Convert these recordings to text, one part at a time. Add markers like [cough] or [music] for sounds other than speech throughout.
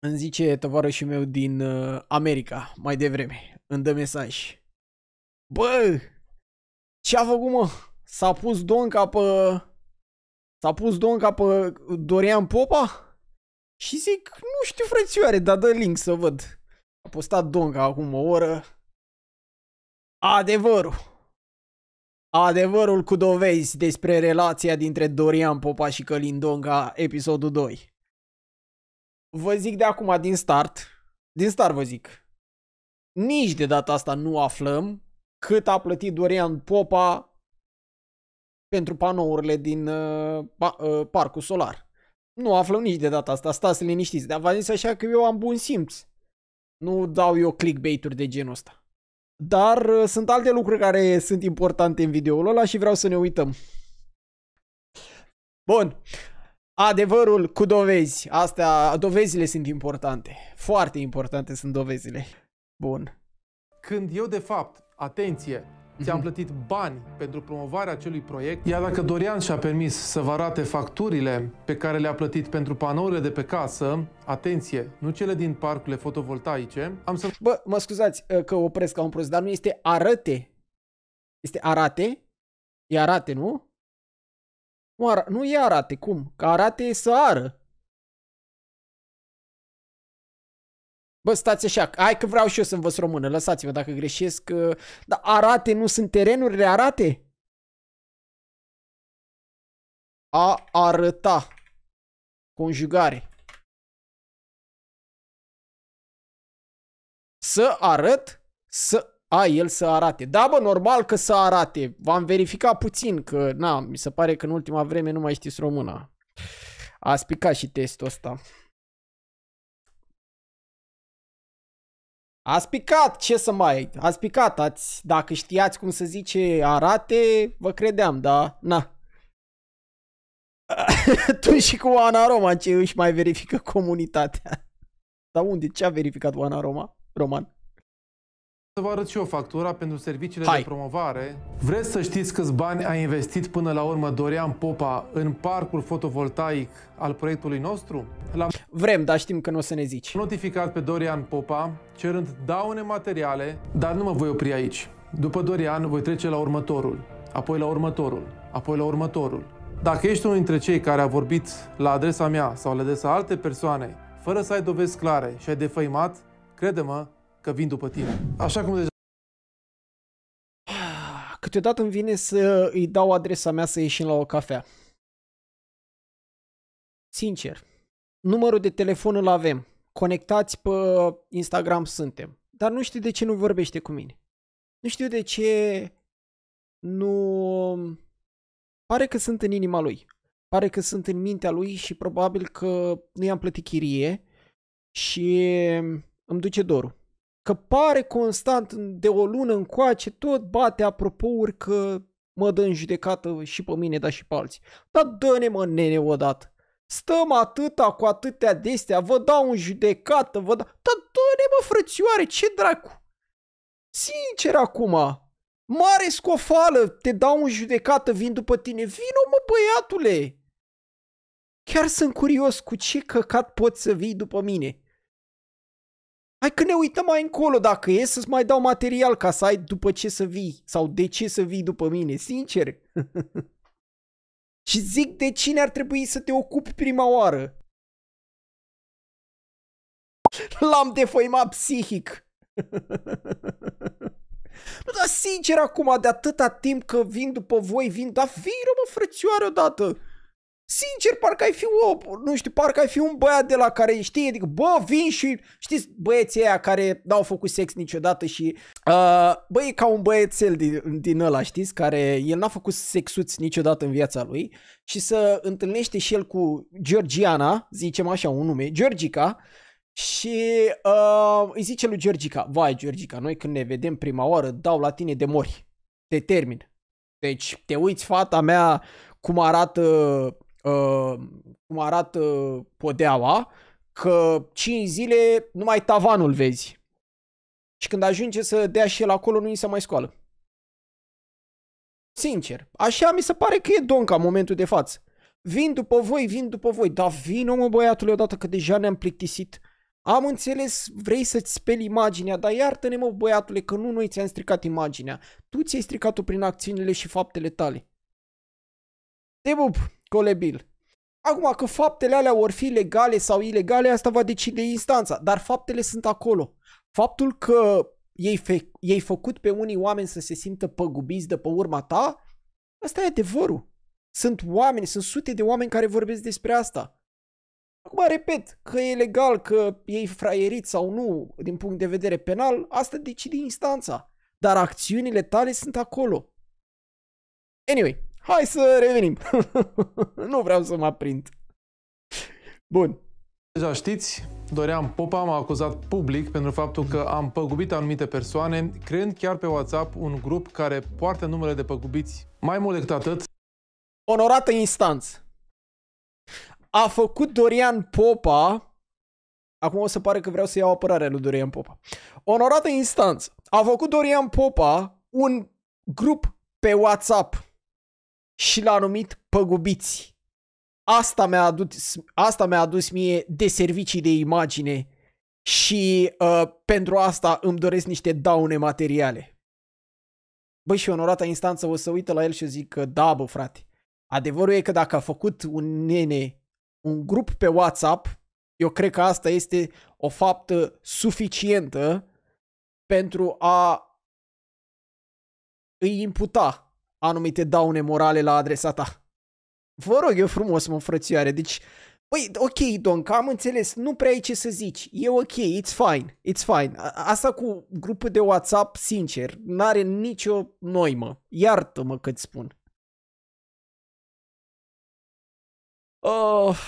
Îmi zice tovarășul meu din uh, America, mai devreme, îmi dă mesaj. Bă, ce-a făcut mă? S-a pus Donca pe... S-a pus Donca pe Dorian Popa? Și zic, nu știu frățioare, dar dă link să văd. A postat Donca acum o oră. Adevărul. Adevărul cu dovezi despre relația dintre Dorian Popa și Călin Donca, episodul 2. Vă zic de acum din start, din start vă zic, nici de data asta nu aflăm cât a plătit Dorian Popa pentru panourile din uh, pa, uh, parcul solar. Nu aflăm nici de data asta, stați liniștiți, dar v-am zis așa că eu am bun simț. Nu dau eu clickbait-uri de genul ăsta. Dar uh, sunt alte lucruri care sunt importante în videoul ăla și vreau să ne uităm. Bun. Adevărul cu dovezi. Astea, dovezile sunt importante. Foarte importante sunt dovezile. Bun. Când eu, de fapt, atenție, ți-am mhm. plătit bani pentru promovarea acelui proiect, iar dacă Dorian și-a permis să vă arate facturile pe care le-a plătit pentru panourile de pe casă, atenție, nu cele din parcurile fotovoltaice, am să... Bă, mă scuzați uh, că opresc ca un prost, dar nu este arate, Este arate? E arate, nu? Nu, ar, nu e arate, cum? Că arate e să ară. Bă, stați așa, hai că vreau și eu să învăț română, lăsați-mă dacă greșesc. Dar arate nu sunt terenurile arate? A arăta. Conjugare. Să arăt, să a el să arate. Da, bă, normal că să arate. V-am verificat puțin că, na, mi se pare că în ultima vreme nu mai știți româna. A spicat și testul ăsta. A spicat, ce să mai, a spicat, ați, dacă știați cum să zice arate, vă credeam, da, na. [laughs] tu și cu Ana Roma, ce își mai verifică comunitatea. Dar unde, ce a verificat Ana Roma, Roman? Să vă arăt și eu factura pentru serviciile Hai. de promovare. Vreți să știți câți bani a investit până la urmă Dorian Popa în parcul fotovoltaic al proiectului nostru? La... Vrem, dar știm că nu o să ne zici. notificat pe Dorian Popa, cerând daune materiale, dar nu mă voi opri aici. După Dorian voi trece la următorul, apoi la următorul, apoi la următorul. Dacă ești unul dintre cei care a vorbit la adresa mea sau la adresa alte persoane, fără să ai dovezi clare și ai defăimat, crede-mă, că vin după tine. Așa cum deja... Ah, câteodată îmi vine să îi dau adresa mea să ieșim la o cafea. Sincer, numărul de telefon îl avem. Conectați pe Instagram suntem. Dar nu știu de ce nu vorbește cu mine. Nu știu de ce nu... Pare că sunt în inima lui. Pare că sunt în mintea lui și probabil că nu i-am plătit chirie și îmi duce dorul că pare constant de o lună încoace, tot bate apropouri că mă dă în judecată și pe mine, dar și pe alții. Dar dă-ne mă nene odată. Stăm atâta cu atâtea destea, vă dau în judecată, vă dau... Dar dă-ne mă frățioare, ce dracu? Sincer acum, Mare scofală, te dau în judecată, vin după tine. Vino mă băiatule! Chiar sunt curios cu ce căcat poți să vii după mine. Hai că ne uităm mai încolo dacă e să-ți mai dau material ca să ai după ce să vii sau de ce să vii după mine, sincer. [laughs] Și zic de cine ar trebui să te ocupi prima oară. [laughs] L-am defăimat psihic. Nu, [laughs] dar sincer acum, de atâta timp că vin după voi, vin, dar vin mă, frățioară, odată. Sincer, parcă ai fi o, nu știu, parcă ai fi un băiat de la care știi, adică, bă, vin și știți băieții aia care n-au făcut sex niciodată și, uh, bă, e ca un băiețel din, din ăla, știți, care el n-a făcut sexuți niciodată în viața lui și să întâlnește și el cu Georgiana, zicem așa un nume, Georgica, și uh, îi zice lui Georgica, vai Georgica, noi când ne vedem prima oară dau la tine de mori, te termin. Deci te uiți fata mea cum arată Uh, cum arată podeaua, că 5 zile numai tavanul vezi. Și când ajunge să dea și el acolo, nu îi se mai scoală. Sincer, așa mi se pare că e Donca în momentul de față. Vin după voi, vin după voi, dar vin omă băiatule odată că deja ne-am plictisit. Am înțeles, vrei să-ți speli imaginea, dar iartă-ne mă băiatule că nu noi ți-am stricat imaginea. Tu ți-ai stricat-o prin acțiunile și faptele tale. Te bup! colebil. Acum că faptele alea vor fi legale sau ilegale, asta va decide instanța, dar faptele sunt acolo. Faptul că ei, fe- ei făcut pe unii oameni să se simtă păgubiți de pe urma ta, asta e adevărul. Sunt oameni, sunt sute de oameni care vorbesc despre asta. Acum, repet, că e legal, că ei fraierit sau nu, din punct de vedere penal, asta decide instanța. Dar acțiunile tale sunt acolo. Anyway, Hai să revenim. [laughs] nu vreau să mă aprind. Bun. Deja știți, Dorian Popa m-a acuzat public pentru faptul că am păgubit anumite persoane, creând chiar pe WhatsApp un grup care poartă numele de păgubiți. Mai mult decât atât... Onorată instanță! A făcut Dorian Popa... Acum o să pare că vreau să iau apărarea lui Dorian Popa. Onorată instanță! A făcut Dorian Popa un grup pe WhatsApp și l-a numit Păgubiți. Asta mi-a adus, asta mi-a adus mie de servicii de imagine și uh, pentru asta îmi doresc niște daune materiale. Băi, și onorata instanță o să uită la el și o zic că da, bă, frate. Adevărul e că dacă a făcut un nene un grup pe WhatsApp, eu cred că asta este o faptă suficientă pentru a îi imputa anumite daune morale la adresa ta. Vă rog eu frumos, mă, frățioare, deci... Păi, ok, Don, că am înțeles, nu prea ai ce să zici. E ok, it's fine, it's fine. A- asta cu grupul de WhatsApp, sincer, n-are nicio noimă. Iartă-mă cât spun. Oh.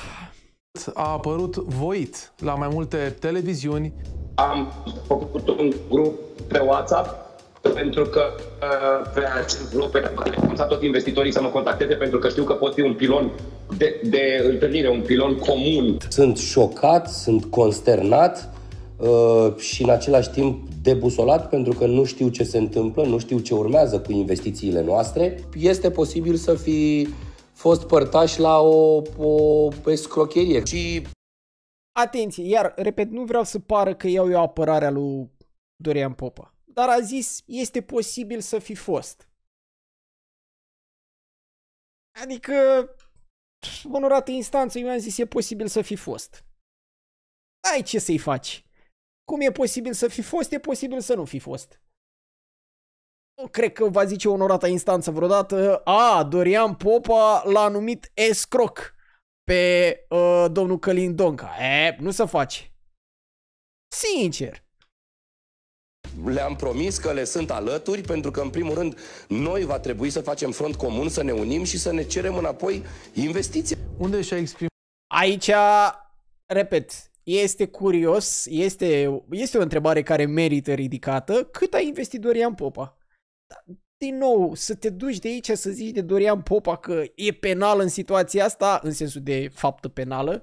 A apărut voit la mai multe televiziuni. Am făcut un grup pe WhatsApp pentru că uh, pe acest grup am să tot investitorii să mă contacteze pentru că știu că pot fi un pilon de, de întâlnire, un pilon comun. Sunt șocat, sunt consternat uh, și în același timp debusolat pentru că nu știu ce se întâmplă, nu știu ce urmează cu investițiile noastre. Este posibil să fi fost părtași la o, o escrocherie. Și Atenție, iar, repet, nu vreau să pară că iau eu apărarea lui Dorian Popa dar a zis, este posibil să fi fost. Adică, onorată instanță, eu am zis, e posibil să fi fost. Ai ce să-i faci. Cum e posibil să fi fost, e posibil să nu fi fost. Nu cred că va zice onorata instanță vreodată, a, Dorian Popa l-a numit escroc pe uh, domnul Călin Donca. E, nu se face. Sincer le-am promis că le sunt alături, pentru că, în primul rând, noi va trebui să facem front comun, să ne unim și să ne cerem înapoi investiții. Unde și-a exprimat? Aici, repet, este curios, este, este o întrebare care merită ridicată. Cât a investit Dorian Popa? Da, din nou, să te duci de aici să zici de Dorian Popa că e penal în situația asta, în sensul de faptă penală,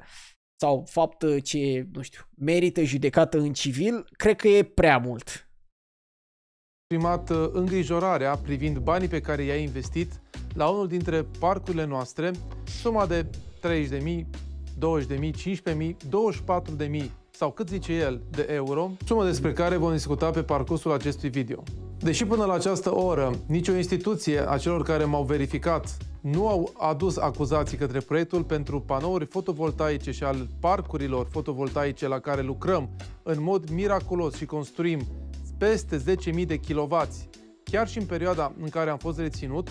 sau fapt ce, nu știu, merită judecată în civil, cred că e prea mult exprimat uh, îngrijorarea privind banii pe care i-a investit la unul dintre parcurile noastre, suma de 30.000, 20.000, 15.000, 24.000 sau cât zice el de euro, sumă despre care vom discuta pe parcursul acestui video. Deși până la această oră nicio instituție a celor care m-au verificat nu au adus acuzații către proiectul pentru panouri fotovoltaice și al parcurilor fotovoltaice la care lucrăm în mod miraculos și construim peste 10.000 de kW. Chiar și în perioada în care am fost reținut,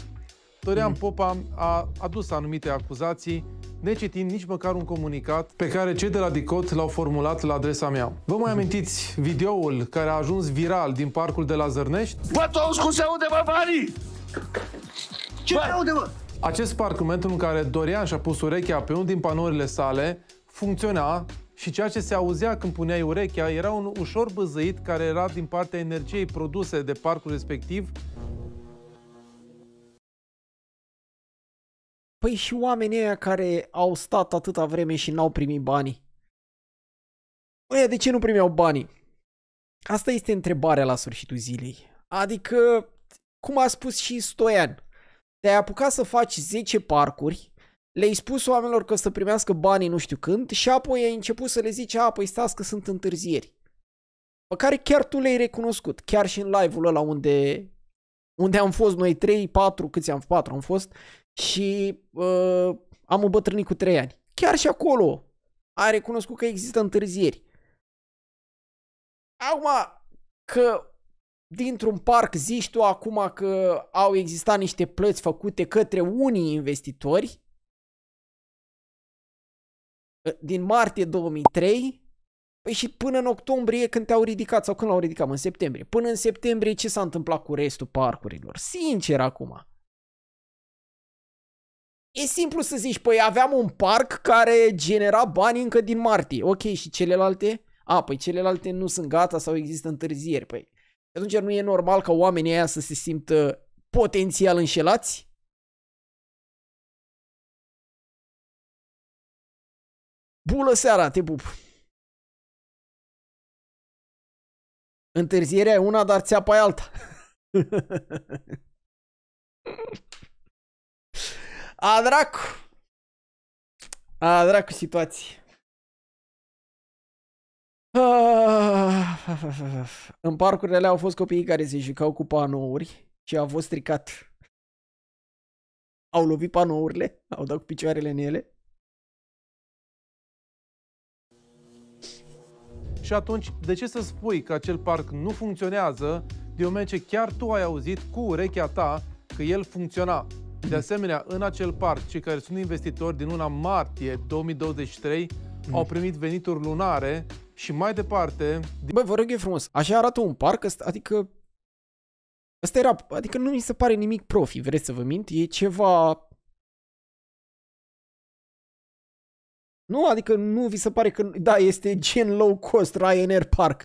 Dorian mm Popa a adus anumite acuzații necitind nici măcar un comunicat pe care cei de la DICOT l-au formulat la adresa mea. Vă mai mhm. amintiți videoul care a ajuns viral din parcul de la Zărnești? Bă, tu auzi cum se aude, bă, Mari! Ce bă. se aude, bă? Acest parc, în momentul în care Dorian și-a pus urechea pe unul din panourile sale, funcționa și ceea ce se auzea când puneai urechea era un ușor băzăit care era din partea energiei produse de parcul respectiv. Păi și oamenii aia care au stat atâta vreme și n-au primit banii. Păi de ce nu primeau banii? Asta este întrebarea la sfârșitul zilei. Adică, cum a spus și Stoian, te-ai apucat să faci 10 parcuri le-ai spus oamenilor că o să primească banii nu știu când și apoi ai început să le zici, a, păi stați că sunt întârzieri. Pe care chiar tu le-ai recunoscut, chiar și în live-ul ăla unde, unde am fost noi 3, 4, câți am 4 am fost și uh, am îmbătrânit cu 3 ani. Chiar și acolo ai recunoscut că există întârzieri. Acum că dintr-un parc zici tu acum că au existat niște plăți făcute către unii investitori, din martie 2003 Păi și până în octombrie când te-au ridicat sau când l-au ridicat în septembrie. Până în septembrie ce s-a întâmplat cu restul parcurilor? Sincer acum. E simplu să zici, păi aveam un parc care genera bani încă din martie. Ok, și celelalte? A, păi celelalte nu sunt gata sau există întârzieri. Păi atunci nu e normal ca oamenii aia să se simtă potențial înșelați? Bună seara, te pup! Întârzierea e una, dar țeapa e alta. [laughs] A dracu! A dracu situații. În parcurile alea au fost copiii care se jucau cu panouri și a fost stricat. Au lovit panourile, au dat cu picioarele în ele Și atunci, de ce să spui că acel parc nu funcționează de moment ce chiar tu ai auzit cu urechea ta că el funcționa? De asemenea, în acel parc, cei care sunt investitori din luna martie 2023 mm. Mhm. au primit venituri lunare și mai departe... Băi, vă rog e frumos, așa arată un parc, adică Asta era, adică nu mi se pare nimic profi, vreți să vă mint, e ceva Nu, adică nu vi se pare că, da, este gen low cost Ryanair Park.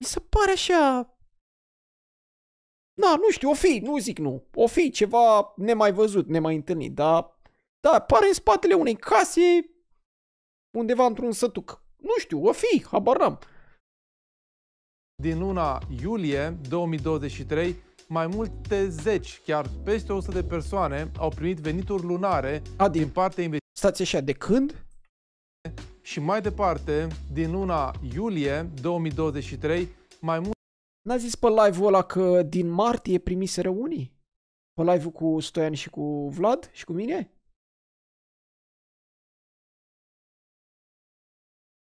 Mi se pare așa... Da, nu știu, o fi, nu zic nu. O fi ceva nemai văzut, nemai întâlnit, dar... Da, pare în spatele unei case undeva într-un sătuc. Nu știu, o fi, habar n-am. Din luna iulie 2023, mai multe zeci, chiar peste 100 de persoane au primit venituri lunare A, din, din partea investiției. Stați așa, de când? și mai departe, din luna iulie 2023, mai mult... N-a zis pe live-ul ăla că din martie primiseră unii? Pe live-ul cu Stoian și cu Vlad și cu mine?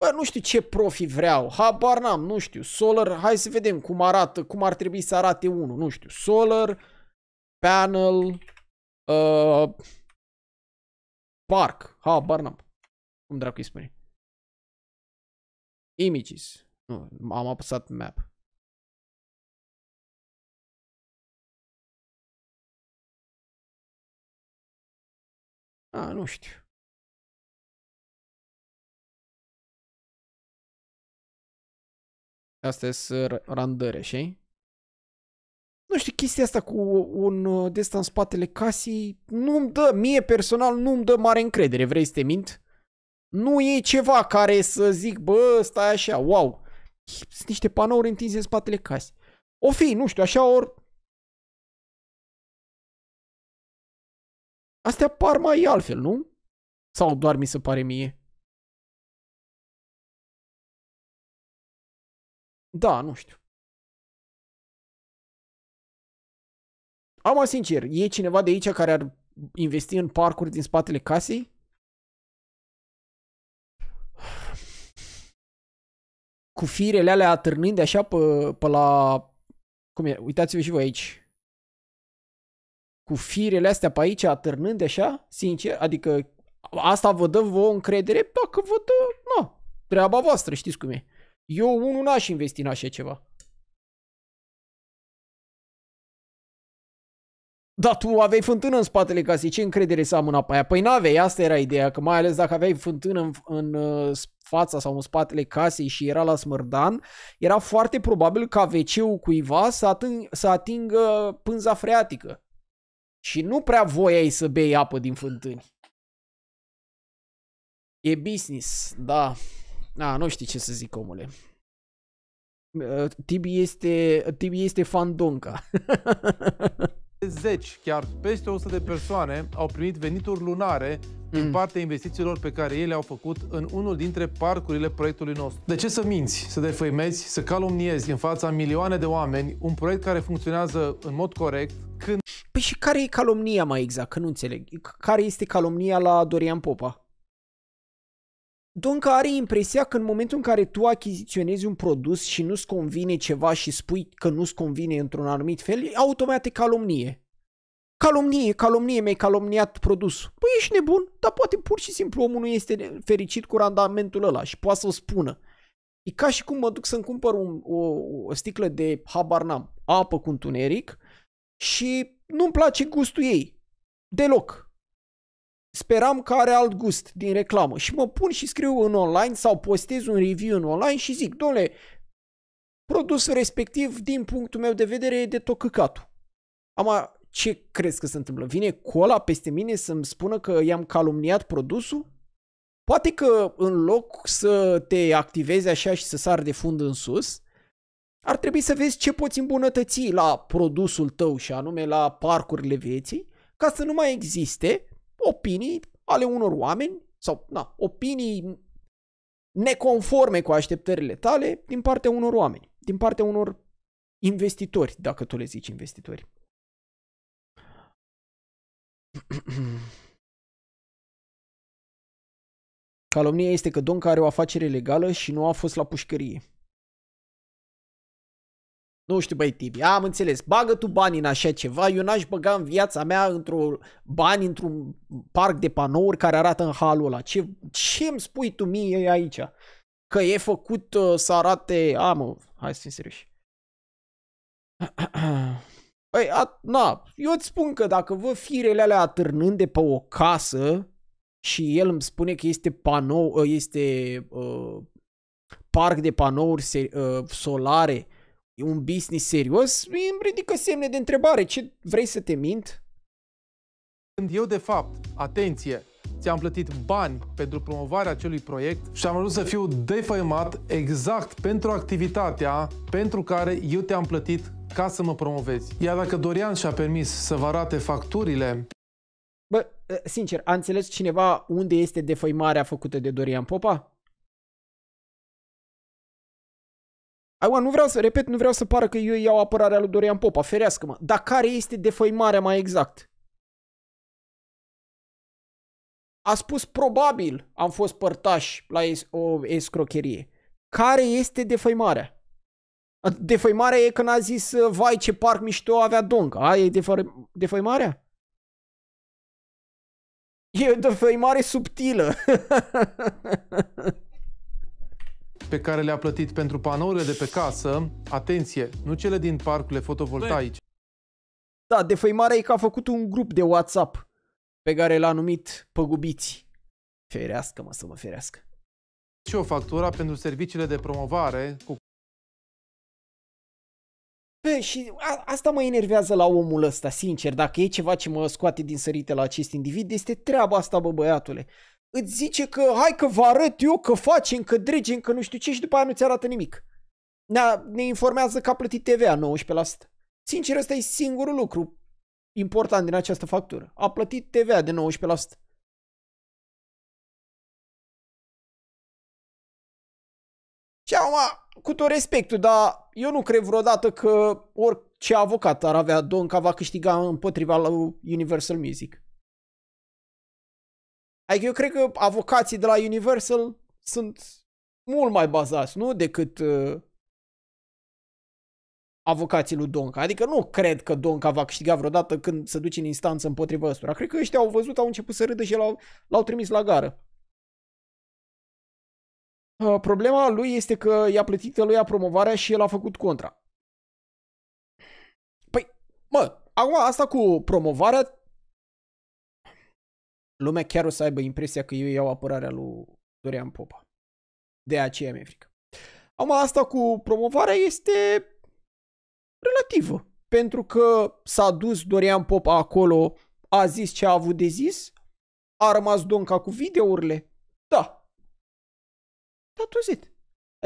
Bă, nu știu ce profi vreau, habar n-am, nu știu, Solar, hai să vedem cum arată, cum ar trebui să arate unul, nu știu, Solar, Panel, uh, Park, habar n-am. Cum dracu îi spune? Images. Nu, am apăsat map. A, nu știu. e sunt randare, așa Nu știu, chestia asta cu un uh, de în spatele casei nu-mi dă, mie personal, nu-mi dă mare încredere. Vrei să te mint? Nu e ceva care să zic, bă, stai așa, wow. Sunt niște panouri întinse în spatele casei. O fi, nu știu, așa ori... Astea par mai altfel, nu? Sau doar mi se pare mie? Da, nu știu. Am sincer, e cineva de aici care ar investi în parcuri din spatele casei? cu firele alea atârnând de așa pe, pe la... Cum e? Uitați-vă și voi aici. Cu firele astea pe aici atârnând de așa, sincer, adică asta vă dă vouă încredere? Dacă vă dă, nu, treaba voastră, știți cum e. Eu unul n-aș investi în așa ceva. Dar tu aveai fântână în spatele casei, ce încredere să am în apa aia? Păi n-aveai, asta era ideea, că mai ales dacă aveai fântână în, în uh, fața sau în spatele casei și era la smârdan, era foarte probabil ca wc cuiva să, ating, să atingă pânza freatică. Și nu prea voiai să bei apă din fântâni. E business, da. A, nu știi ce să zic, omule. Uh, Tibi este, Tibi este fandonca. [laughs] zeci, chiar peste 100 de persoane au primit venituri lunare din mm. partea investițiilor pe care ei le-au făcut în unul dintre parcurile proiectului nostru. De ce să minți, să defăimezi, să calumniezi în fața milioane de oameni un proiect care funcționează în mod corect când... Păi și care e calomnia mai exact? Că nu înțeleg. Care este calomnia la Dorian Popa? Donca are impresia că în momentul în care tu achiziționezi un produs și nu-ți convine ceva și spui că nu-ți convine într-un anumit fel, e automat e calomnie. Calomnie, calomnie, mi-ai calomniat produsul. Păi ești nebun, dar poate pur și simplu omul nu este fericit cu randamentul ăla și poate să o spună. E ca și cum mă duc să-mi cumpăr un, o, o sticlă de habar n-am, apă cu întuneric și nu-mi place gustul ei. Deloc speram că are alt gust din reclamă și mă pun și scriu în online sau postez un review în online și zic, domnule, produsul respectiv, din punctul meu de vedere, e de tot căcatul. Ama, ce crezi că se întâmplă? Vine cola peste mine să-mi spună că i-am calumniat produsul? Poate că în loc să te activezi așa și să sar de fund în sus, ar trebui să vezi ce poți îmbunătăți la produsul tău și anume la parcurile vieții, ca să nu mai existe opinii ale unor oameni sau na, opinii neconforme cu așteptările tale din partea unor oameni, din partea unor investitori, dacă tu le zici investitori. [clears throat] Calomnia este că Donca are o afacere legală și nu a fost la pușcărie. Nu știu, băi, Tibi, am înțeles. Bagă tu bani în așa ceva. Eu n-aș băga în viața mea într-o bani într-un parc de panouri care arată în halul ăla. Ce, ce îmi spui tu mie aici? Că e făcut uh, să arate... A, mă, hai să fim serioși. Păi, [clears throat] a, na, eu îți spun că dacă vă firele alea atârnând de pe o casă și el îmi spune că este panou, uh, este uh, parc de panouri uh, solare, e un business serios, îmi ridică semne de întrebare. Ce vrei să te mint? Când eu, de fapt, atenție, ți-am plătit bani pentru promovarea acelui proiect și am vrut să fiu defăimat exact pentru activitatea pentru care eu te-am plătit ca să mă promovezi. Iar dacă Dorian și-a permis să vă arate facturile... Bă, ă, sincer, a înțeles cineva unde este defăimarea făcută de Dorian Popa? Aua, nu vreau să, repet, nu vreau să pară că eu iau apărarea lui Dorian Popa, ferească-mă. Dar care este defăimarea mai exact? A spus probabil am fost părtași la es- o escrocherie. Care este defăimarea? Defăimarea e când a zis, vai ce parc mișto avea donc. Aia e defă- defăimarea? E o defăimare subtilă. [laughs] pe care le-a plătit pentru panourile de pe casă, atenție, nu cele din parcurile fotovoltaice. Da, defăimarea e că a făcut un grup de WhatsApp pe care l-a numit Păgubiți. Ferească mă să mă ferească. Și o factura pentru serviciile de promovare cu Pe, și a, asta mă enervează la omul ăsta, sincer. Dacă e ceva ce mă scoate din sărite la acest individ, este treaba asta, bă, băiatule îți zice că hai că vă arăt eu că facem, că dregem, că nu știu ce și după aia nu ți arată nimic. Ne, ne informează că a plătit TVA 19%. Sincer, ăsta e singurul lucru important din această factură. A plătit TVA de 19%. Și acum, cu tot respectul, dar eu nu cred vreodată că orice avocat ar avea Donca va câștiga împotriva la Universal Music. Adică eu cred că avocații de la Universal sunt mult mai bazați, nu? Decât uh, avocații lui Donca. Adică nu cred că Donca va câștiga vreodată când se duce în instanță împotriva ăstora. Cred că ăștia au văzut, au început să râdă și l-au, l-au trimis la gară. Uh, problema lui este că i-a plătit lui promovarea și el a făcut contra. Păi, mă, acum asta cu promovarea lumea chiar o să aibă impresia că eu iau apărarea lui Dorian Popa. De aceea mi-e frică. Acum asta cu promovarea este relativă. Pentru că s-a dus Dorian Popa acolo, a zis ce a avut de zis, a rămas Donca cu videourile. Da. Da tu it.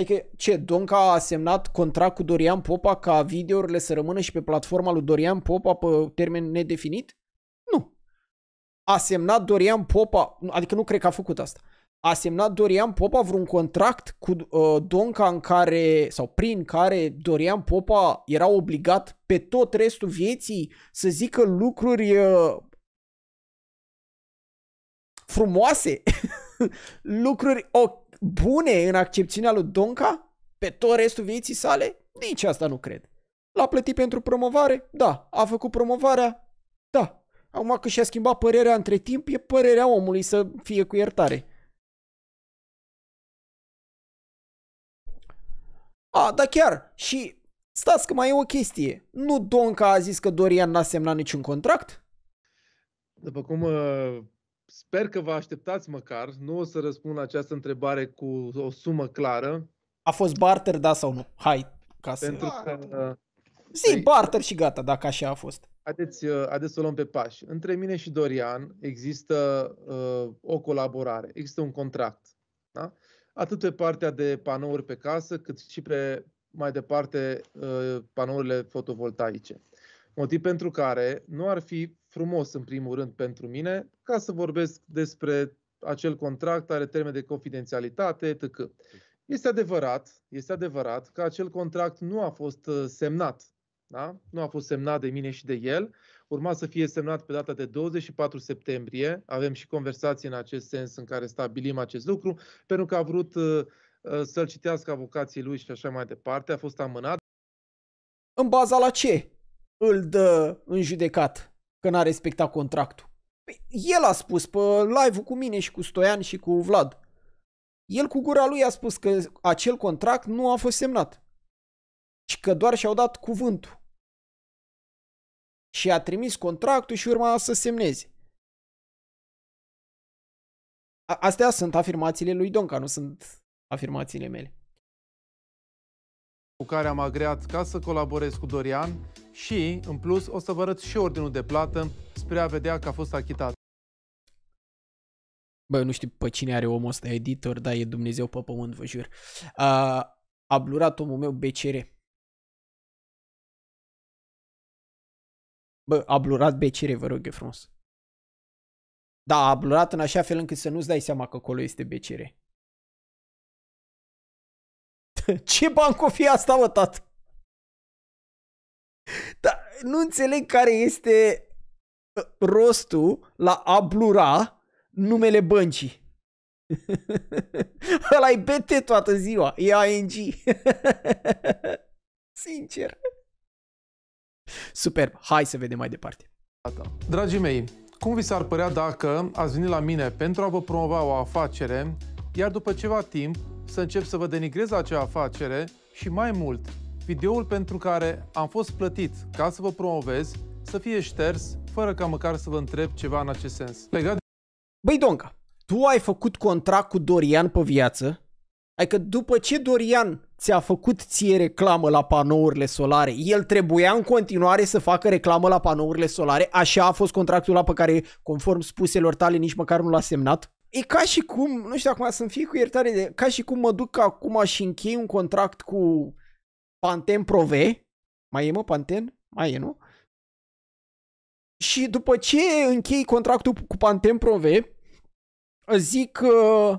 Adică ce, Donca a semnat contract cu Dorian Popa ca videourile să rămână și pe platforma lui Dorian Popa pe termen nedefinit? a semnat Dorian Popa, adică nu cred că a făcut asta, a semnat Dorian Popa vreun contract cu uh, Donca în care, sau prin care Dorian Popa era obligat pe tot restul vieții să zică lucruri uh, frumoase, [laughs] lucruri o, oh, bune în accepțiunea lui Donca pe tot restul vieții sale? Nici asta nu cred. L-a plătit pentru promovare? Da. A făcut promovarea? Da. Acum că și-a schimbat părerea între timp, e părerea omului să fie cu iertare. A, da chiar, și stați că mai e o chestie. Nu Donca a zis că Dorian n-a semnat niciun contract? După cum uh, sper că vă așteptați măcar, nu o să răspund la această întrebare cu o sumă clară. A fost barter, da sau nu? Hai, ca să... Pentru că Zi, păi, barter și gata, dacă așa a fost. Haideți, uh, haideți să o luăm pe pași. Între mine și Dorian există uh, o colaborare, există un contract. Da? Atât pe partea de panouri pe casă, cât și pe mai departe uh, panourile fotovoltaice. Motiv pentru care nu ar fi frumos, în primul rând, pentru mine, ca să vorbesc despre acel contract, are termen de confidențialitate, etc. Este adevărat, este adevărat că acel contract nu a fost uh, semnat da? nu a fost semnat de mine și de el. Urma să fie semnat pe data de 24 septembrie. Avem și conversații în acest sens în care stabilim acest lucru, pentru că a vrut uh, uh, să-l citească avocații lui și așa mai departe. A fost amânat. În baza la ce îl dă în judecat că n-a respectat contractul? Păi, el a spus pe live-ul cu mine și cu Stoian și cu Vlad. El cu gura lui a spus că acel contract nu a fost semnat. Și că doar și-au dat cuvântul și a trimis contractul și urma să semneze. Astea sunt afirmațiile lui Donca, nu sunt afirmațiile mele. Cu care am agreat ca să colaborez cu Dorian și, în plus, o să vă arăt și ordinul de plată spre a vedea că a fost achitat. Bă, nu știu pe cine are omul ăsta editor, dar e Dumnezeu pe pământ, vă jur. A, a blurat omul meu BCR. Bă, a blurat becere, vă rog e frumos. Da, a blurat în așa fel încât să nu-ți dai seama că acolo este becire. [laughs] Ce banc fi asta, mă, tată? Da, nu înțeleg care este ă, rostul la a blura numele băncii. [laughs] Ăla-i BT toată ziua, e ANG. [laughs] Sincer. Super. Hai să vedem mai departe. Dragii mei, cum vi s-ar părea dacă ați venit la mine pentru a vă promova o afacere, iar după ceva timp să încep să vă denigrez acea afacere și mai mult, videoul pentru care am fost plătit ca să vă promovez să fie șters fără ca măcar să vă întreb ceva în acest sens. Legat Băi, Donca, tu ai făcut contract cu Dorian pe viață Adică după ce Dorian ți-a făcut ție reclamă la panourile solare, el trebuia în continuare să facă reclamă la panourile solare, așa a fost contractul la pe care, conform spuselor tale, nici măcar nu l-a semnat. E ca și cum, nu știu acum să-mi fie cu iertare, de, ca și cum mă duc acum și închei un contract cu Panten Prove, mai e mă Panten? Mai e, nu? Și după ce închei contractul cu Panten Prove, zic că uh,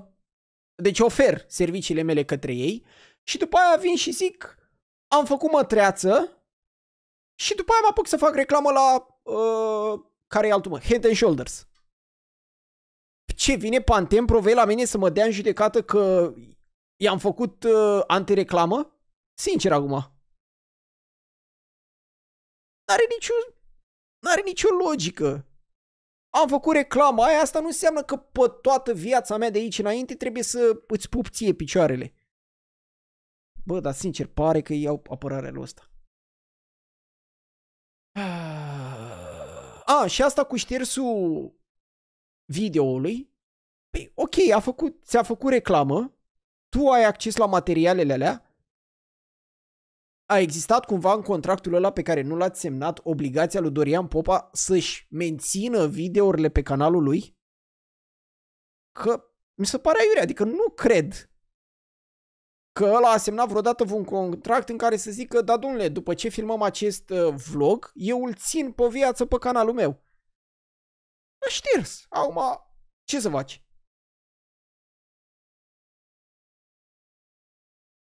deci ofer serviciile mele către ei și după aia vin și zic am făcut mătreață și după aia mă apuc să fac reclamă la uh, care e altul mă, Head and Shoulders. Ce vine Pantem Provei la mine să mă dea în judecată că i-am făcut uh, antireclamă? Sincer acum. N-are nicio, n-are nicio logică am făcut reclama aia, asta nu înseamnă că pe toată viața mea de aici înainte trebuie să îți pup ție picioarele. Bă, dar sincer, pare că iau apărarea lui ăsta. A, ah. ah, și asta cu ștersul videoului. Păi, ok, a făcut, ți-a făcut reclamă, tu ai acces la materialele alea, a existat cumva în contractul ăla pe care nu l-ați semnat obligația lui Dorian Popa să-și mențină videourile pe canalul lui? Că mi se pare aiurea, adică nu cred că ăla a semnat vreodată un contract în care să zică, da domnule, după ce filmăm acest uh, vlog, eu îl țin pe viață pe canalul meu. Nu știrs, acum ce să faci?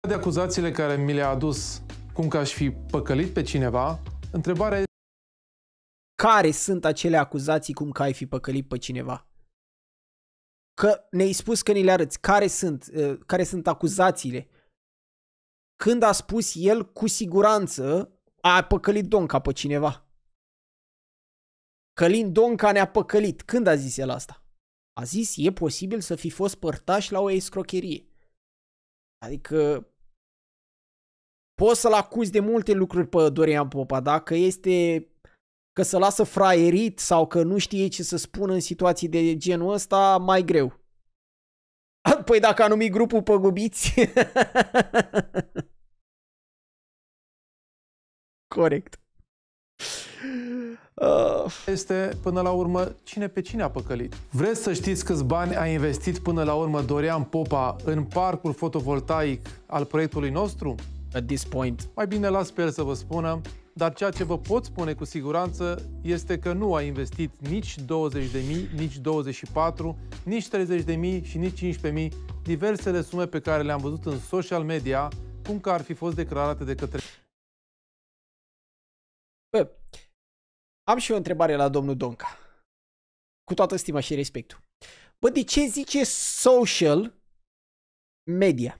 de acuzațiile care mi le-a adus cum că aș fi păcălit pe cineva, întrebarea care sunt acele acuzații cum că ai fi păcălit pe cineva? Că ne-ai spus că ni le arăți. Care sunt, uh, care sunt acuzațiile? Când a spus el, cu siguranță, a păcălit Donca pe cineva. Călin Donca ne-a păcălit. Când a zis el asta? A zis, e posibil să fi fost părtaș la o escrocherie. Adică Poți să-l acuzi de multe lucruri pe Dorian Popa, da? Că este că se lasă fraierit sau că nu știe ce să spună în situații de genul ăsta, mai greu. [laughs] Păi dacă a numit grupul păgubiți. [laughs] Corect. Ah. Este până la urmă cine pe cine a păcălit. Vreți să știți câți bani a investit până la urmă Dorian Popa în parcul fotovoltaic al proiectului nostru? at this point? Mai bine las pe el să vă spună, dar ceea ce vă pot spune cu siguranță este că nu a investit nici 20.000, nici 24, nici 30.000 și nici 15.000 diversele sume pe care le-am văzut în social media, cum că ar fi fost declarate de către... Bă, am și o întrebare la domnul Donca. Cu toată stima și respectul. Bă, de ce zice social media?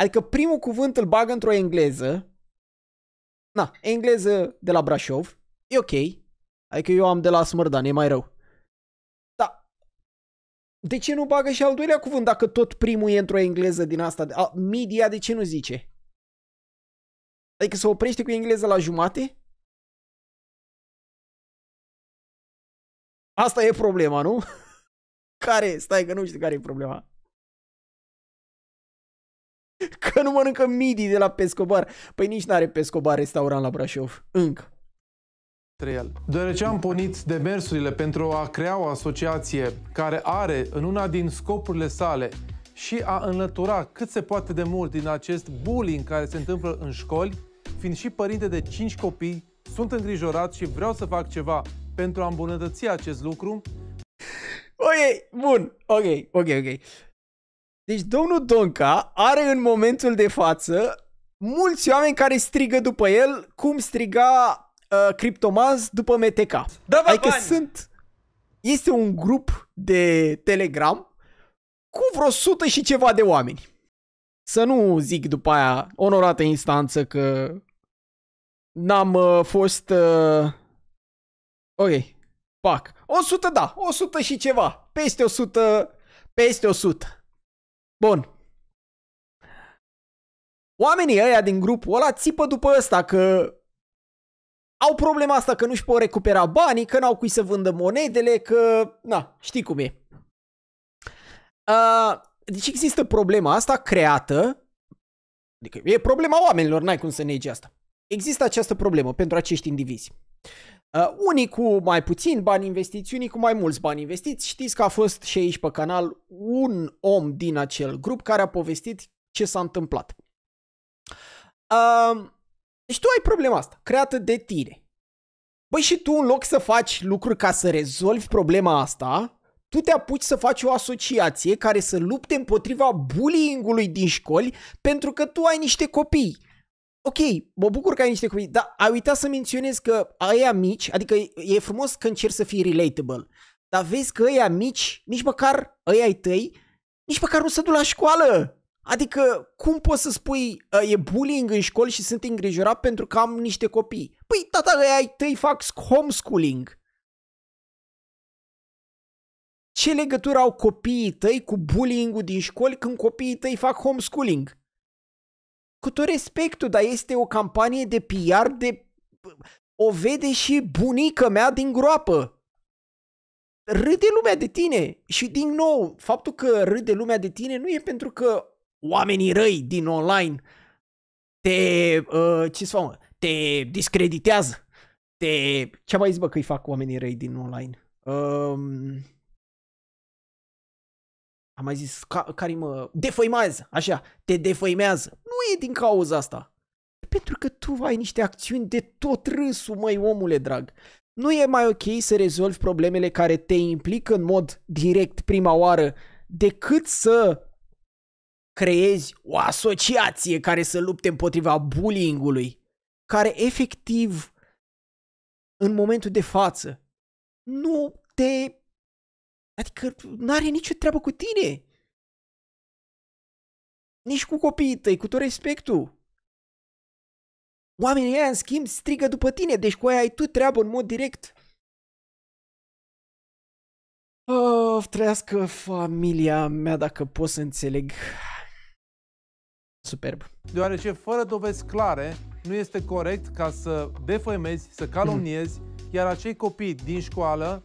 Adică primul cuvânt îl bagă într-o engleză. Na, engleză de la Brașov. E ok. Adică eu am de la Smârdan, e mai rău. Da. De ce nu bagă și al doilea cuvânt dacă tot primul e într-o engleză din asta? A, media de ce nu zice? Adică se oprește cu engleză la jumate? Asta e problema, nu? [laughs] Care? Stai că nu știu care e problema. [laughs] Că nu mănâncă midi de la Pescobar. Păi nici n-are Pescobar restaurant la Brașov. Încă. Deoarece am pornit demersurile pentru a crea o asociație care are în una din scopurile sale și a înlătura cât se poate de mult din acest bullying care se întâmplă în școli, fiind și părinte de 5 copii, sunt îngrijorat și vreau să fac ceva pentru a îmbunătăți acest lucru. Ok, bun, ok, ok, ok. Deci domnul Donca are în momentul de față mulți oameni care strigă după el cum striga uh, Cryptomaz după MTK. Da, adică bani. sunt... Este un grup de Telegram cu vreo 100 și ceva de oameni. Să nu zic după aia, onorată instanță, că n-am uh, fost... Uh... Ok, pac. 100 da, 100 și ceva, peste 100, peste 100. Bun. Oamenii ăia din grupul ăla țipă după ăsta că au problema asta că nu-și pot recupera banii, că n-au cui să vândă monedele, că, na, știi cum e. Uh, deci există problema asta creată, adică e problema oamenilor, n-ai cum să negi asta. Există această problemă pentru acești indivizi. Uh, unii cu mai puțin bani investiți, unii cu mai mulți bani investiți. Știți că a fost și aici pe canal un om din acel grup care a povestit ce s-a întâmplat. Uh, și deci tu ai problema asta, creată de tine. Băi, și tu în loc să faci lucruri ca să rezolvi problema asta, tu te apuci să faci o asociație care să lupte împotriva bullying-ului din școli pentru că tu ai niște copii ok, mă bucur că ai niște copii, dar ai uitat să menționez că aia mici, adică e frumos că încerci să fii relatable, dar vezi că aia mici, nici măcar aia ai tăi, nici măcar nu se duc la școală. Adică cum poți să spui ă, e bullying în școli și sunt îngrijorat pentru că am niște copii? Păi tata, ăia ai tăi fac homeschooling. Ce legătură au copiii tăi cu bullying-ul din școli când copiii tăi fac homeschooling? cu tot respectul, dar este o campanie de PR de... O vede și bunica mea din groapă. Râde lumea de tine și din nou, faptul că râde lumea de tine nu e pentru că oamenii răi din online te, uh, ce să fac, te discreditează, te, ce mai zic bă că îi fac oamenii răi din online? Um, am mai zis, ca, care mă defăimează, așa, te defăimează. Nu e din cauza asta. Pentru că tu ai niște acțiuni de tot râsul, măi, omule drag. Nu e mai ok să rezolvi problemele care te implică în mod direct prima oară decât să creezi o asociație care să lupte împotriva bullying-ului, care efectiv în momentul de față nu te Adică nu are nicio treabă cu tine. Nici cu copiii tăi, cu tot respectul. Oamenii ăia, în schimb, strigă după tine, deci cu aia ai tu treabă în mod direct. Of, oh, trăiască familia mea, dacă pot să înțeleg. Superb. Deoarece, fără dovezi clare, nu este corect ca să defăimezi, să calomniezi, hmm. iar acei copii din școală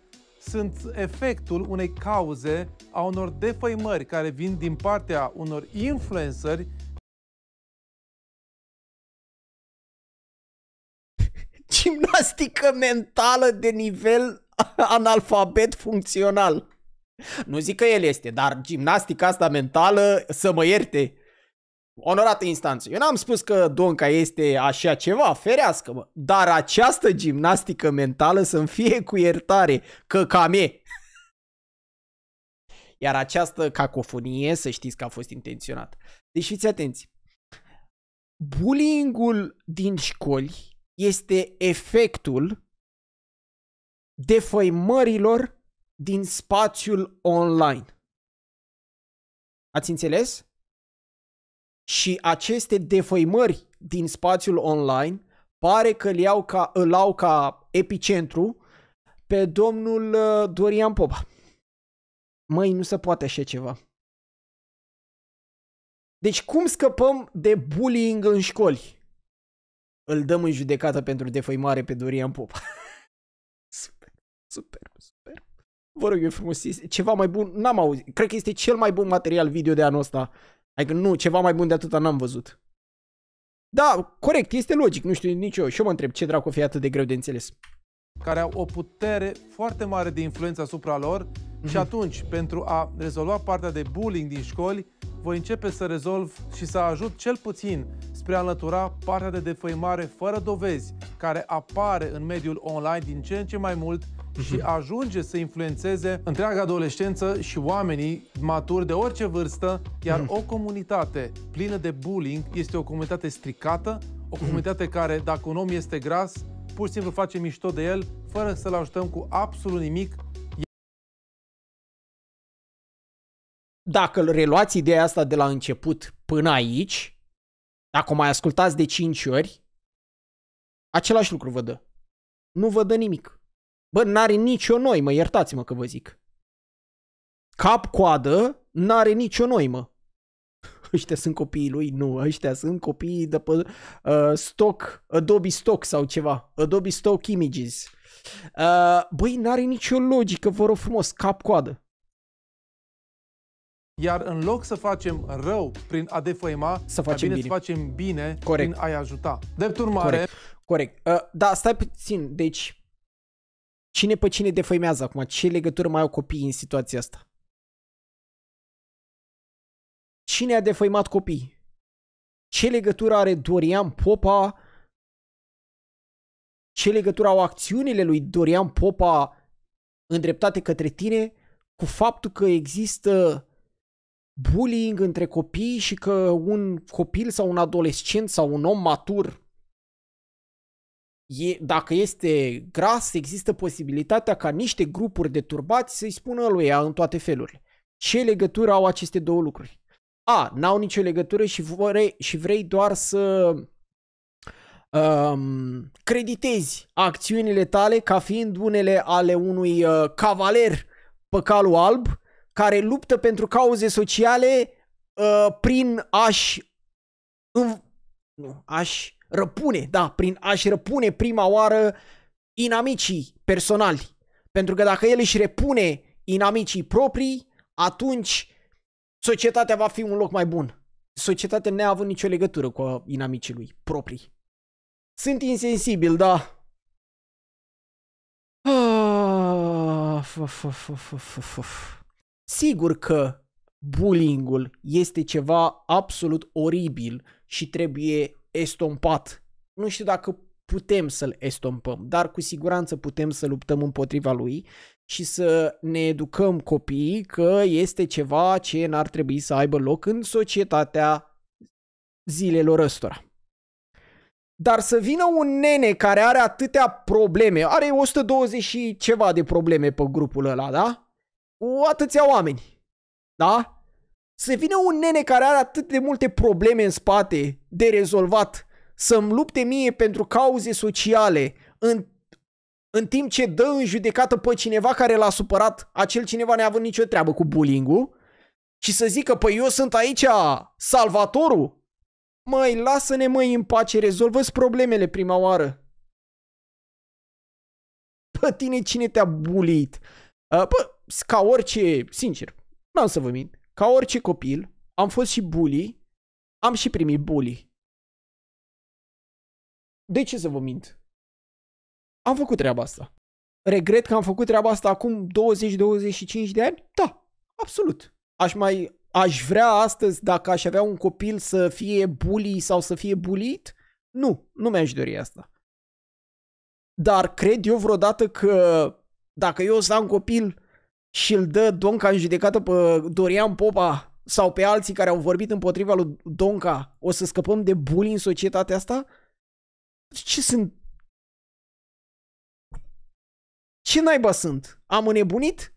sunt efectul unei cauze a unor defăimări care vin din partea unor influenceri [laughs] gimnastică mentală de nivel analfabet funcțional. Nu zic că el este, dar gimnastica asta mentală, să mă ierte, Onorată instanță, eu n-am spus că Donca este așa ceva, ferească-mă, dar această gimnastică mentală să-mi fie cu iertare, că cam e. Iar această cacofonie, să știți că a fost intenționată. Deci fiți atenți. Bullyingul din școli este efectul defăimărilor din spațiul online. Ați înțeles? Și aceste defăimări din spațiul online pare că îl, iau ca, îl au ca epicentru pe domnul uh, Dorian Popa. Măi, nu se poate așa ceva. Deci cum scăpăm de bullying în școli? Îl dăm în judecată pentru defăimare pe Dorian Popa. [laughs] super, super, super. Vă rog eu frumos, ceva mai bun n-am auzit. Cred că este cel mai bun material video de anul ăsta Adică nu, ceva mai bun de atâta n-am văzut. Da, corect, este logic, nu știu nici eu. Și eu mă întreb ce dracu fi atât de greu de înțeles. Care au o putere foarte mare de influență asupra lor mm-hmm. și atunci, pentru a rezolva partea de bullying din școli, voi începe să rezolv și să ajut cel puțin spre a înlătura partea de defăimare fără dovezi care apare în mediul online din ce în ce mai mult Mhm. și ajunge să influențeze întreaga adolescență și oamenii maturi de orice vârstă, iar mhm. o comunitate plină de bullying este o comunitate stricată, o mhm. comunitate care, dacă un om este gras, pur și simplu face mișto de el, fără să-l ajutăm cu absolut nimic, dacă reluați ideea asta de la început până aici, dacă o mai ascultați de 5 ori, același lucru vă dă. Nu vă dă nimic. Bă, n-are nicio noimă, iertați-mă că vă zic. Cap-coadă, n-are nicio noimă. [laughs] Ăștia sunt copiii lui? Nu, ăștia sunt copiii de pe uh, stock, Adobe Stock sau ceva. Adobe Stock Images. Uh, băi, n-are nicio logică, vă rog frumos, cap-coadă. Iar în loc să facem rău prin a defăima, să facem bine, bine. să facem bine Corect. prin a-i ajuta. Drept urmare... Corect. Corect. Uh, da, stai puțin. Deci, Cine pe cine defăimează acum? Ce legătură mai au copiii în situația asta? Cine a defăimat copii? Ce legătură are Dorian Popa? Ce legătură au acțiunile lui Dorian Popa îndreptate către tine cu faptul că există bullying între copii și că un copil sau un adolescent sau un om matur e, dacă este gras, există posibilitatea ca niște grupuri de turbați să-i spună lui ea în toate felurile. Ce legătură au aceste două lucruri? A, n-au nicio legătură și vrei, și vrei doar să um, creditezi acțiunile tale ca fiind unele ale unui uh, cavaler calul alb care luptă pentru cauze sociale uh, prin a-și nu, a-și răpune, da, prin a-și răpune prima oară inamicii personali. Pentru că dacă el își repune inamicii proprii, atunci societatea va fi un loc mai bun. Societatea neavând nicio legătură cu inamicii lui proprii. Sunt insensibil, da. Ah, Sigur că bullying este ceva absolut oribil și trebuie estompat. Nu știu dacă putem să-l estompăm, dar cu siguranță putem să luptăm împotriva lui și să ne educăm copiii că este ceva ce n-ar trebui să aibă loc în societatea zilelor ăstora. Dar să vină un nene care are atâtea probleme, are 120 și ceva de probleme pe grupul ăla, da? Cu atâția oameni, da? Să vină un nene care are atât de multe probleme în spate de rezolvat, să-mi lupte mie pentru cauze sociale, în, în timp ce dă în judecată pe cineva care l-a supărat, acel cineva ne-a avut nicio treabă cu bullying și să zică, păi eu sunt aici salvatorul, Măi, lasă-ne măi în pace, rezolvă-ți problemele prima oară. Pă tine cine te-a bulit? pă, ca orice, sincer, n-am să vă mint ca orice copil, am fost și bully, am și primit bully. De ce să vă mint? Am făcut treaba asta. Regret că am făcut treaba asta acum 20-25 de ani? Da, absolut. Aș mai aș vrea astăzi, dacă aș avea un copil să fie bully sau să fie bulit? Nu, nu mi-aș dori asta. Dar cred eu vreodată că dacă eu o să am copil și îl dă Donca în judecată pe Dorian Popa sau pe alții care au vorbit împotriva lui Donca, o să scăpăm de bullying în societatea asta? Ce sunt? Ce naiba sunt? Am înnebunit?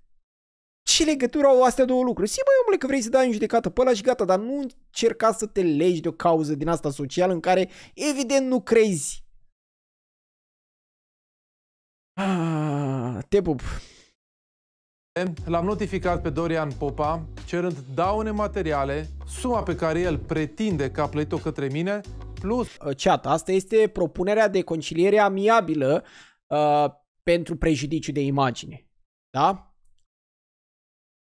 Ce legătură au astea două lucruri? Si, băi, omule, că vrei să dai în judecată pe ăla și gata, dar nu încerca să te legi de o cauză din asta socială în care, evident, nu crezi. Ah, te pup. L-am notificat pe Dorian Popa, cerând daune materiale, suma pe care el pretinde că a plătit-o către mine, plus... Uh, chat, asta este propunerea de conciliere amiabilă uh, pentru prejudiciu de imagine. Da?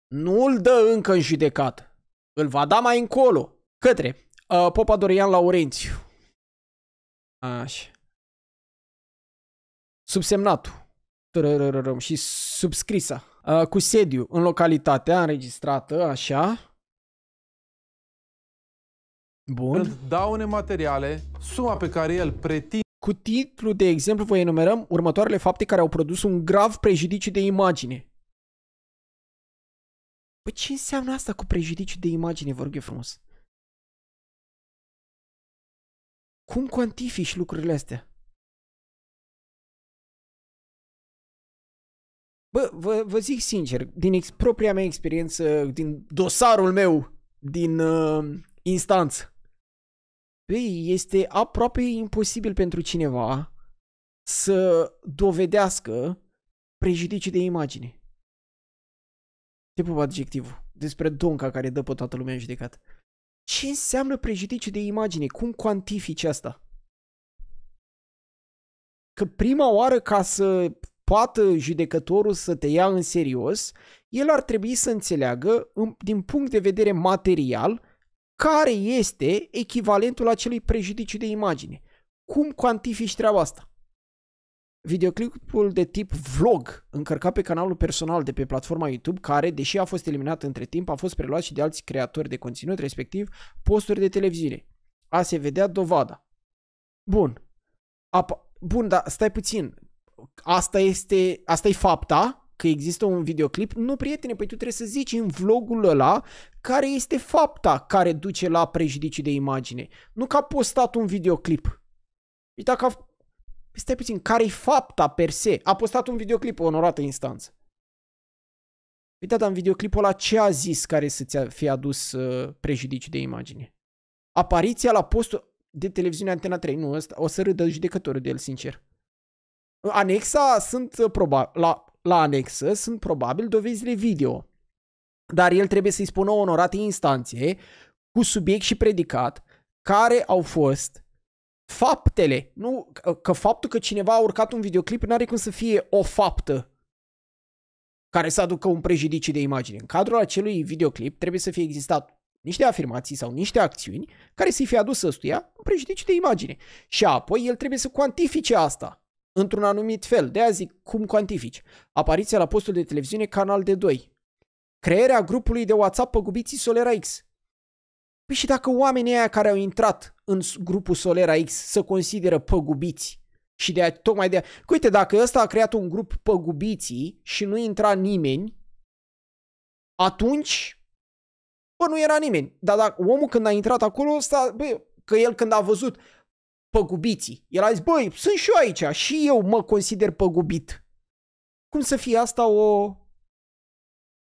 Nu îl dă încă în judecat. Îl va da mai încolo. Către uh, Popa Dorian Laurențiu. Așa. Subsemnatul. Și subscrisa. Uh, cu sediu în localitatea înregistrată, așa. Bun. Daune materiale, suma pe care el pretinde cu titlu de exemplu vă enumerăm următoarele fapte care au produs un grav prejudiciu de imagine. Păi ce înseamnă asta cu prejudiciu de imagine, vă rog eu frumos? Cum cuantifici lucrurile astea? Bă, vă, vă zic sincer, din ex- propria mea experiență, din dosarul meu, din uh, instanță, bă, este aproape imposibil pentru cineva să dovedească prejudicii de imagine. Te pup adjectivul despre Donca care dă pe toată lumea în judecat. Ce înseamnă prejudiciu de imagine? Cum cuantifici asta? Că prima oară ca să poată judecătorul să te ia în serios, el ar trebui să înțeleagă, din punct de vedere material, care este echivalentul acelui prejudiciu de imagine. Cum cuantifici treaba asta? Videoclipul de tip vlog încărcat pe canalul personal de pe platforma YouTube, care, deși a fost eliminat între timp, a fost preluat și de alți creatori de conținut, respectiv posturi de televiziune. A se vedea dovada. Bun. Apa- Bun, dar stai puțin asta este, asta e fapta, că există un videoclip, nu prietene, păi tu trebuie să zici în vlogul ăla care este fapta care duce la prejudiciu de imagine. Nu că a postat un videoclip. Uite dacă a... Stai puțin, care e fapta per se? A postat un videoclip, o onorată instanță. Uite, păi da, dar în videoclipul ăla ce a zis care să-ți fi adus uh, prejudiciu de imagine? Apariția la postul de televiziune Antena 3. Nu, ăsta, o să râdă judecătorul de el, sincer anexa sunt uh, probabil, la, la anexă sunt probabil dovezile video. Dar el trebuie să-i spună onorate instanțe cu subiect și predicat care au fost faptele. Nu, că faptul că cineva a urcat un videoclip nu are cum să fie o faptă care să aducă un prejudiciu de imagine. În cadrul acelui videoclip trebuie să fie existat niște afirmații sau niște acțiuni care să-i fie adus ăstuia un prejudiciu de imagine. Și apoi el trebuie să cuantifice asta într-un anumit fel. De azi zic, cum cuantifici? Apariția la postul de televiziune, canal de 2. Crearea grupului de WhatsApp păgubiții Solera X. Păi și dacă oamenii aia care au intrat în grupul Solera X se consideră păgubiți și de a, tocmai de a, uite, dacă ăsta a creat un grup păgubiții și nu intra nimeni, atunci, bă, nu era nimeni. Dar dacă omul când a intrat acolo, ăsta, bă, că el când a văzut păgubiții. El a zis, băi, sunt și eu aici și eu mă consider păgubit. Cum să fie asta o...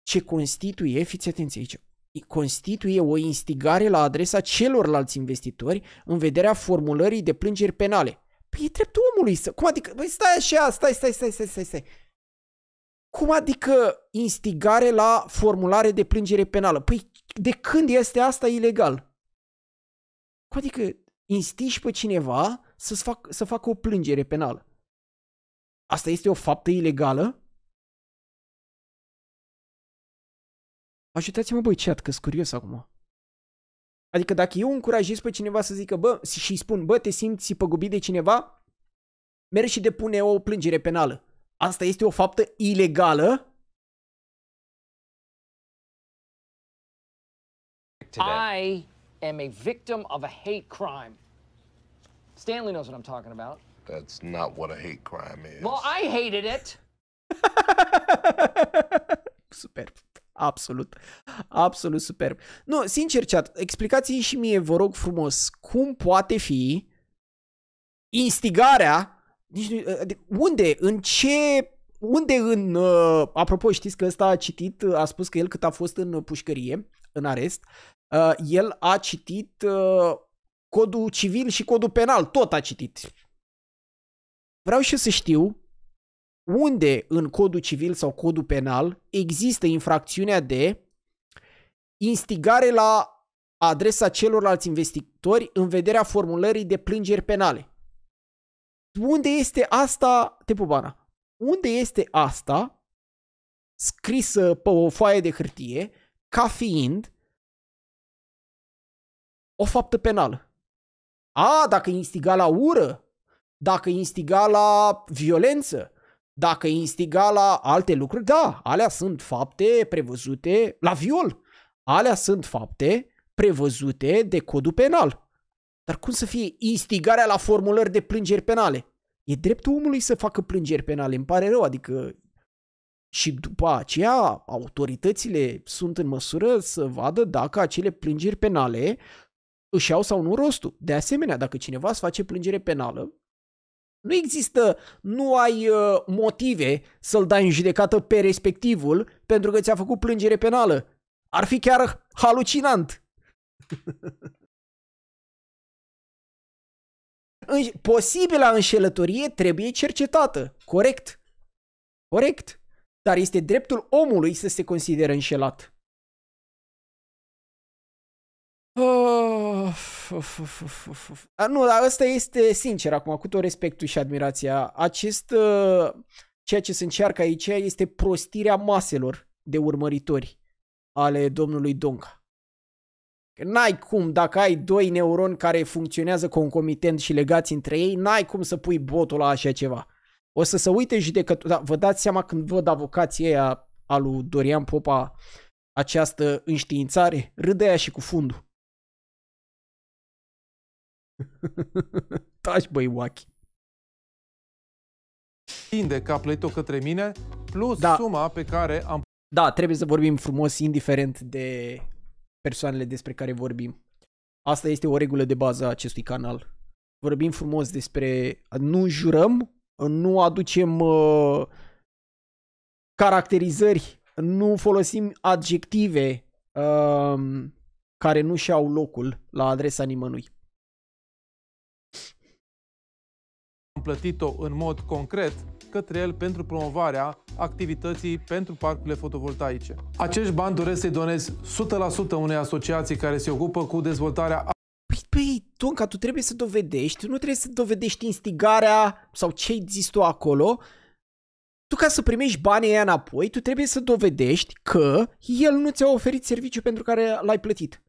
Ce constituie, fiți atenți aici, constituie o instigare la adresa celorlalți investitori în vederea formulării de plângeri penale. Păi e dreptul omului să... Cum adică... Băi, stai așa, stai, stai, stai, stai, stai, stai. Cum adică instigare la formulare de plângere penală? Păi de când este asta ilegal? Cum adică instiși pe cineva să-ți fac, să facă o plângere penală. Asta este o faptă ilegală? Ajutați-mă, băi, chat, că curios acum. Adică dacă eu încurajez pe cineva să zică, bă, și îi spun, bă, te simți păgubit de cineva, mergi și depune o plângere penală. Asta este o faptă ilegală? I am a victim of a hate crime. Stanley knows what I'm talking about. That's not what a hate crime is. Well, I hated it. [laughs] Super, Absolut. Absolut superb. Nu, sincer, chat, explicați-mi și mie, vă rog frumos, cum poate fi instigarea, nici nu, unde, în ce, unde în, uh, apropo, știți că ăsta a citit, a spus că el cât a fost în pușcărie, în arest, uh, el a citit uh, codul civil și codul penal, tot a citit. Vreau și să știu unde în codul civil sau codul penal există infracțiunea de instigare la adresa celorlalți investitori în vederea formulării de plângeri penale. Unde este asta, te pubana, unde este asta scrisă pe o foaie de hârtie ca fiind o faptă penală. A, dacă instiga la ură, dacă instiga la violență, dacă instiga la alte lucruri, da, alea sunt fapte prevăzute la viol. Alea sunt fapte prevăzute de codul penal. Dar cum să fie instigarea la formulări de plângeri penale? E dreptul omului să facă plângeri penale, îmi pare rău, adică și după aceea autoritățile sunt în măsură să vadă dacă acele plângeri penale își iau sau nu rostul. De asemenea, dacă cineva îți face plângere penală, nu există, nu ai uh, motive să-l dai în judecată pe respectivul pentru că ți-a făcut plângere penală. Ar fi chiar halucinant. [laughs] Posibila înșelătorie trebuie cercetată. Corect. Corect. Dar este dreptul omului să se considere înșelat. Uh. A, nu, dar ăsta este sincer acum, cu tot respectul și admirația. Acest, uh, ceea ce se încearcă aici este prostirea maselor de urmăritori ale domnului Donca. N-ai cum, dacă ai doi neuroni care funcționează concomitent și legați între ei, n-ai cum să pui botul la așa ceva. O să se uite judecătorul, da, vă dați seama când văd avocații aia a lui Dorian Popa această înștiințare, râdea și cu fundul. [laughs] Taci, băi, Wachi. Tinde capletul către mine, plus da. suma pe care am... Da, trebuie să vorbim frumos, indiferent de persoanele despre care vorbim. Asta este o regulă de bază a acestui canal. Vorbim frumos despre... Nu jurăm, nu aducem uh, caracterizări, nu folosim adjective uh, care nu și-au locul la adresa nimănui. plătit-o în mod concret către el pentru promovarea activității pentru parcurile fotovoltaice. Acești bani doresc să-i donez 100% unei asociații care se ocupă cu dezvoltarea păi, păi, Tonca, tu trebuie să dovedești, nu trebuie să dovedești instigarea sau ce există tu acolo. Tu ca să primești banii aia înapoi, tu trebuie să dovedești că el nu ți-a oferit serviciu pentru care l-ai plătit.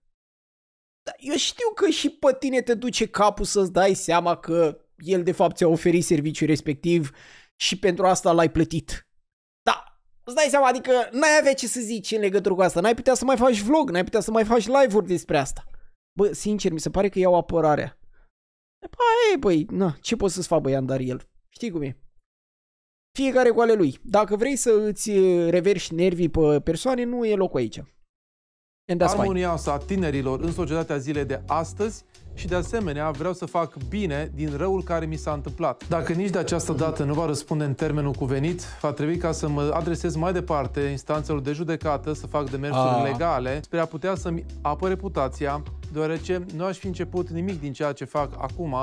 Dar eu știu că și pe tine te duce capul să-ți dai seama că el de fapt ți-a oferit serviciul respectiv și pentru asta l-ai plătit. Da, îți dai seama, adică n-ai avea ce să zici în legătură cu asta, n-ai putea să mai faci vlog, n-ai putea să mai faci live-uri despre asta. Bă, sincer, mi se pare că iau apărarea. Păi, băi, na, ce poți să-ți fac băian, dar el? Știi cum e? Fiecare cu ale lui. Dacă vrei să îți reverși nervii pe persoane, nu e locul aici armonia asta a tinerilor în societatea zilei de astăzi și de asemenea vreau să fac bine din răul care mi s-a întâmplat. Dacă nici de această dată nu va răspunde în termenul cuvenit, va trebui ca să mă adresez mai departe instanțelor de judecată să fac demersuri ah. legale spre a putea să-mi apă reputația, deoarece nu aș fi început nimic din ceea ce fac acum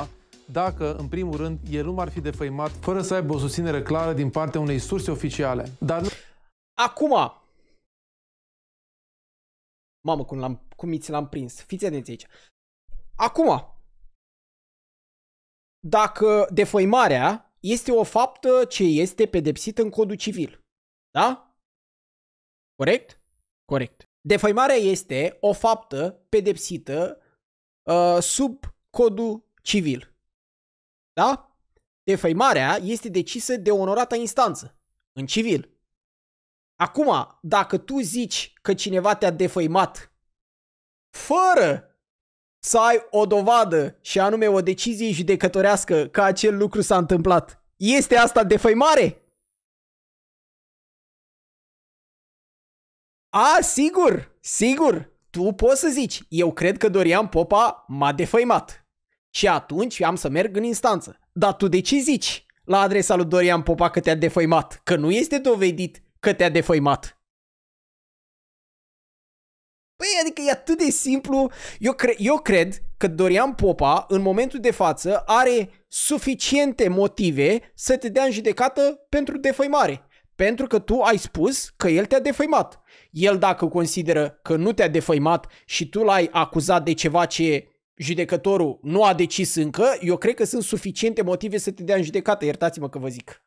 dacă, în primul rând, el nu m-ar fi defăimat fără să aibă o susținere clară din partea unei surse oficiale. Dar nu... Acum, Mamă, cum, l-am, cum mi l-am prins. Fiți atenți aici. Acum, dacă defăimarea este o faptă ce este pedepsită în codul civil. Da? Corect? Corect. Defăimarea este o faptă pedepsită uh, sub codul civil. Da? Defăimarea este decisă de onorata instanță în civil. Acum, dacă tu zici că cineva te-a defăimat fără să ai o dovadă și anume o decizie judecătorească că acel lucru s-a întâmplat, este asta defăimare? A, sigur, sigur, tu poți să zici, eu cred că Dorian Popa m-a defăimat. Și atunci am să merg în instanță. Dar tu de ce zici la adresa lui Dorian Popa că te-a defăimat? Că nu este dovedit că te-a defăimat. Păi, adică e atât de simplu. Eu, cre- eu cred că Dorian Popa, în momentul de față, are suficiente motive să te dea în judecată pentru defăimare. Pentru că tu ai spus că el te-a defăimat. El dacă consideră că nu te-a defăimat și tu l-ai acuzat de ceva ce judecătorul nu a decis încă, eu cred că sunt suficiente motive să te dea în judecată, iertați-mă că vă zic.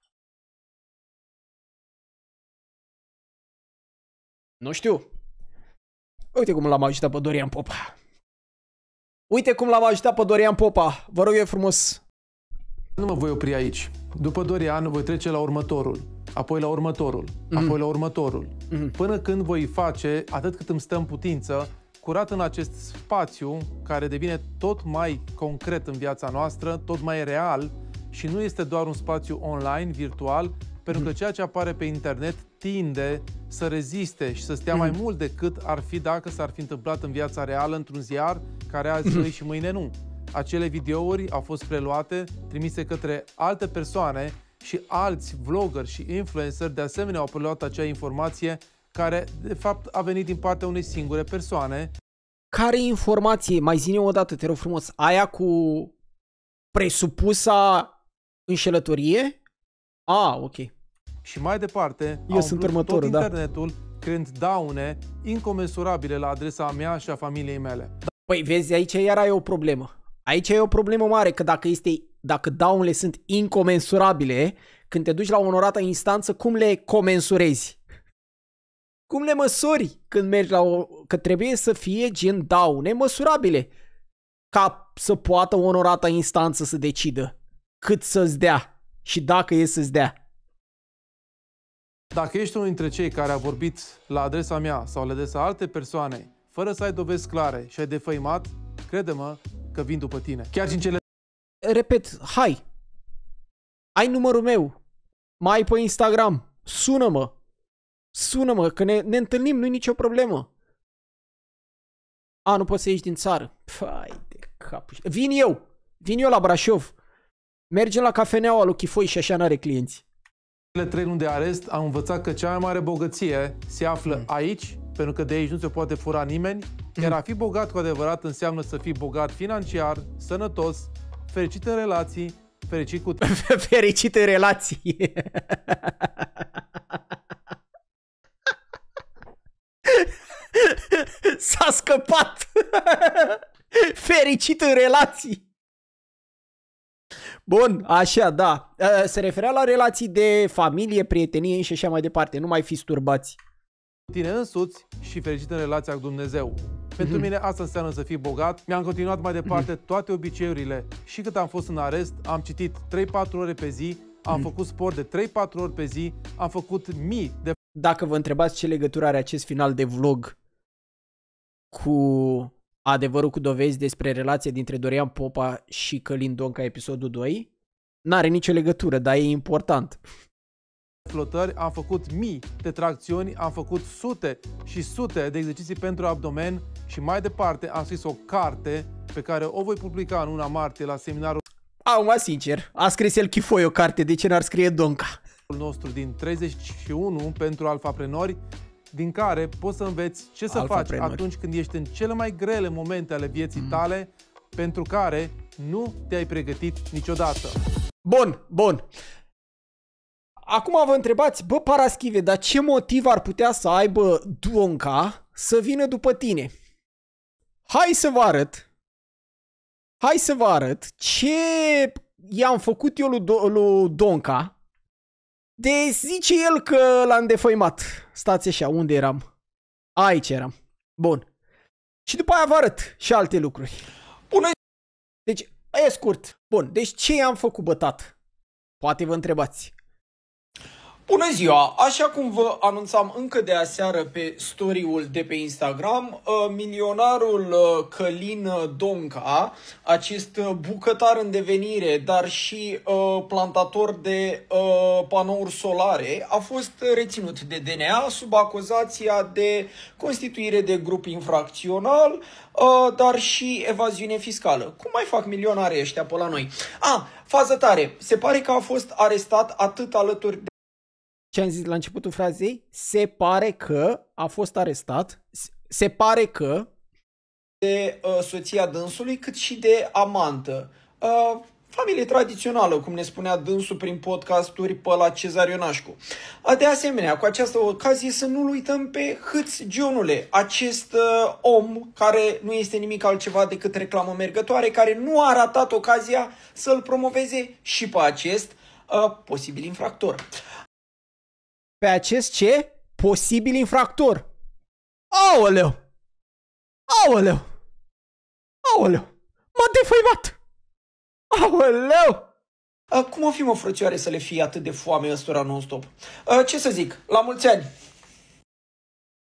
Nu știu. Uite cum l-am ajutat pe Dorian Popa. Uite cum l-am ajutat pe Dorian Popa. Vă rog eu frumos. Nu mă voi opri aici. După Dorian voi trece la următorul, apoi la următorul, mm-hmm. apoi la următorul. Mm-hmm. Până când voi face, atât cât îmi stă în putință, curat în acest spațiu care devine tot mai concret în viața noastră, tot mai real și nu este doar un spațiu online, virtual, pentru că ceea ce apare pe internet tinde să reziste și să stea mai mm. mult decât ar fi dacă s-ar fi întâmplat în viața reală într-un ziar care azi mm. noi și mâine nu. Acele videouri au fost preluate, trimise către alte persoane și alți vlogger și influencer de asemenea au preluat acea informație care de fapt a venit din partea unei singure persoane. Care informație? Mai zine o dată, te rog frumos, aia cu presupusa înșelătorie? A, ah, ok. Și mai departe, Eu sunt următorul, tot da. internetul, da. creând daune incomensurabile la adresa mea și a familiei mele. Păi vezi, aici iar ai o problemă. Aici e o problemă mare, că dacă, este, dacă daunele sunt incomensurabile, când te duci la onorată instanță, cum le comensurezi? Cum le măsori când mergi la o... Că trebuie să fie gen daune măsurabile ca să poată onorata instanță să decidă cât să-ți dea și dacă e să-ți dea. Dacă ești unul dintre cei care a vorbit la adresa mea sau la adresa alte persoane, fără să ai dovezi clare și ai defăimat, crede-mă că vin după tine. Chiar și în cele... Repet, hai! Ai numărul meu! Mai ai pe Instagram! Sună-mă! Sună-mă, că ne, ne întâlnim, nu-i nicio problemă! A, nu poți să ieși din țară. Fai de capuș... Vin eu! Vin eu la Brașov! mergem la cafeneaua lui Chifoi și așa n-are clienți. Cele trei luni de arest am învățat că cea mai mare bogăție se află mm. aici, pentru că de aici nu se poate fura nimeni, mm. iar a fi bogat cu adevărat înseamnă să fii bogat financiar, sănătos, fericit în relații, fericit cu... [laughs] fericit în relații! S-a scăpat! fericit în relații! Bun, așa, da. Se referea la relații de familie, prietenie și așa mai departe. Nu mai fiți turbați. Tine însuți și fericit în relația cu Dumnezeu. Pentru mm-hmm. mine asta înseamnă să fii bogat. Mi-am continuat mai departe mm-hmm. toate obiceiurile. Și cât am fost în arest, am citit 3-4 ore pe zi, am mm-hmm. făcut sport de 3-4 ori pe zi, am făcut mii de... Dacă vă întrebați ce legătură are acest final de vlog cu adevărul cu dovezi despre relația dintre Dorian Popa și Călin Donca episodul 2 n-are nicio legătură, dar e important. Flotări, am făcut mii de tracțiuni, am făcut sute și sute de exerciții pentru abdomen și mai departe am scris o carte pe care o voi publica în una martie la seminarul Acum, sincer, a scris el Chifoi o carte, de ce n-ar scrie Donca? nostru din 31 pentru alfaprenori din care poți să înveți ce să faci atunci când ești în cele mai grele momente ale vieții mm. tale pentru care nu te-ai pregătit niciodată. Bun, bun. Acum vă întrebați, bă Paraschive, dar ce motiv ar putea să aibă Duonca să vină după tine? Hai să vă arăt. Hai să vă arăt ce i-am făcut eu lui, Do- lui Donca de zice el că l am defăimat. Stați așa, unde eram? Aici eram. Bun. Și după aia vă arăt și alte lucruri. Bună! Deci, e scurt. Bun, deci ce am făcut bătat? Poate vă întrebați. Bună ziua! Așa cum vă anunțam încă de aseară pe story-ul de pe Instagram, uh, milionarul uh, Călin Donca, acest uh, bucătar în devenire, dar și plantator de panouri solare, a fost reținut de DNA sub acuzația de constituire de grup infracțional, dar și evaziune fiscală. Cum mai fac milionarii ăștia pe la noi? A, fază tare, se pare că a fost arestat atât alături de ce am zis la începutul frazei, se pare că a fost arestat, se pare că de uh, soția dânsului, cât și de amantă. Uh, familie tradițională, cum ne spunea dânsul prin podcasturi pe la Cezar Ionașcu. Uh, de asemenea, cu această ocazie să nu-l uităm pe Hâț Gionule, acest uh, om care nu este nimic altceva decât reclamă mergătoare, care nu a ratat ocazia să-l promoveze și pe acest uh, posibil infractor pe acest ce? Posibil infractor. Aoleu! Aoleu! Aoleu! M-a defăimat! Aoleu! Cum o fi, mă, frățioare, să le fie atât de foame ăstora non-stop? Uh, ce să zic? La mulți ani!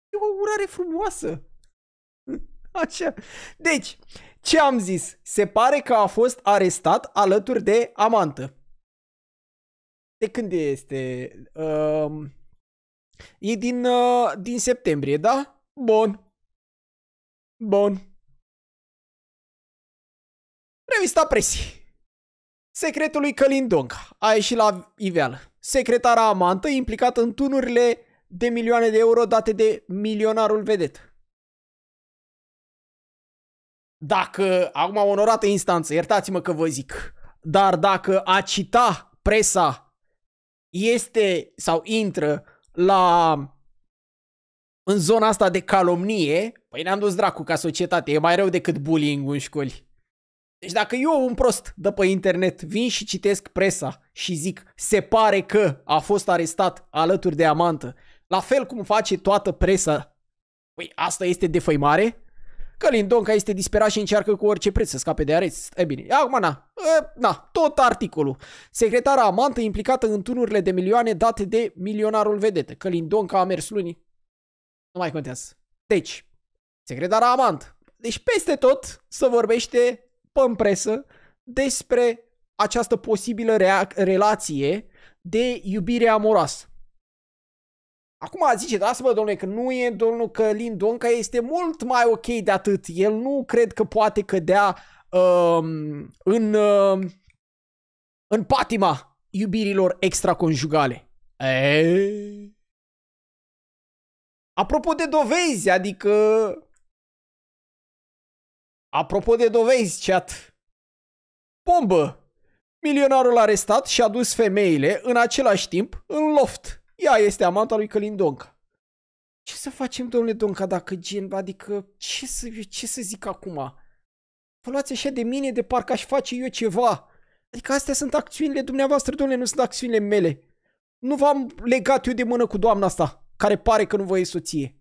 E o urare frumoasă! Așa. Deci, ce am zis? Se pare că a fost arestat alături de amantă de când este? Uh, e din, uh, din septembrie, da? Bun. Bun. Revista presii. Secretul lui Călin Dong a ieșit la iveală. Secretara amantă implicată în tunurile de milioane de euro date de milionarul vedet. Dacă, acum onorată instanță, iertați-mă că vă zic, dar dacă a cita presa este sau intră la în zona asta de calomnie, păi ne-am dus dracu ca societate, e mai rău decât bullying în școli. Deci dacă eu, un prost de pe internet, vin și citesc presa și zic se pare că a fost arestat alături de amantă, la fel cum face toată presa, păi asta este defăimare? că Lindonca este disperat și încearcă cu orice preț să scape de arest. E bine, acum na, e, na, tot articolul. Secretara amantă implicată în tunurile de milioane date de milionarul vedetă. Că Lindonca a mers luni. Nu mai contează. Deci, secretara amant. Deci peste tot se vorbește pe presă despre această posibilă relație de iubire amoroasă. Acum zice, da, să vă domnule că nu e domnul Călin Donca este mult mai ok de atât. El nu cred că poate cădea uh, în, uh, în patima iubirilor extraconjugale. E... Apropo de dovezi, adică... Apropo de dovezi, chat. Bombă! Milionarul arestat și-a dus femeile în același timp în loft. Ea este amanta lui Călin Donca. Ce să facem, domnule Donca, dacă gen, adică, ce să, ce să zic acum? Vă luați așa de mine de parcă aș face eu ceva. Adică astea sunt acțiunile dumneavoastră, domnule, nu sunt acțiunile mele. Nu v-am legat eu de mână cu doamna asta, care pare că nu vă e soție.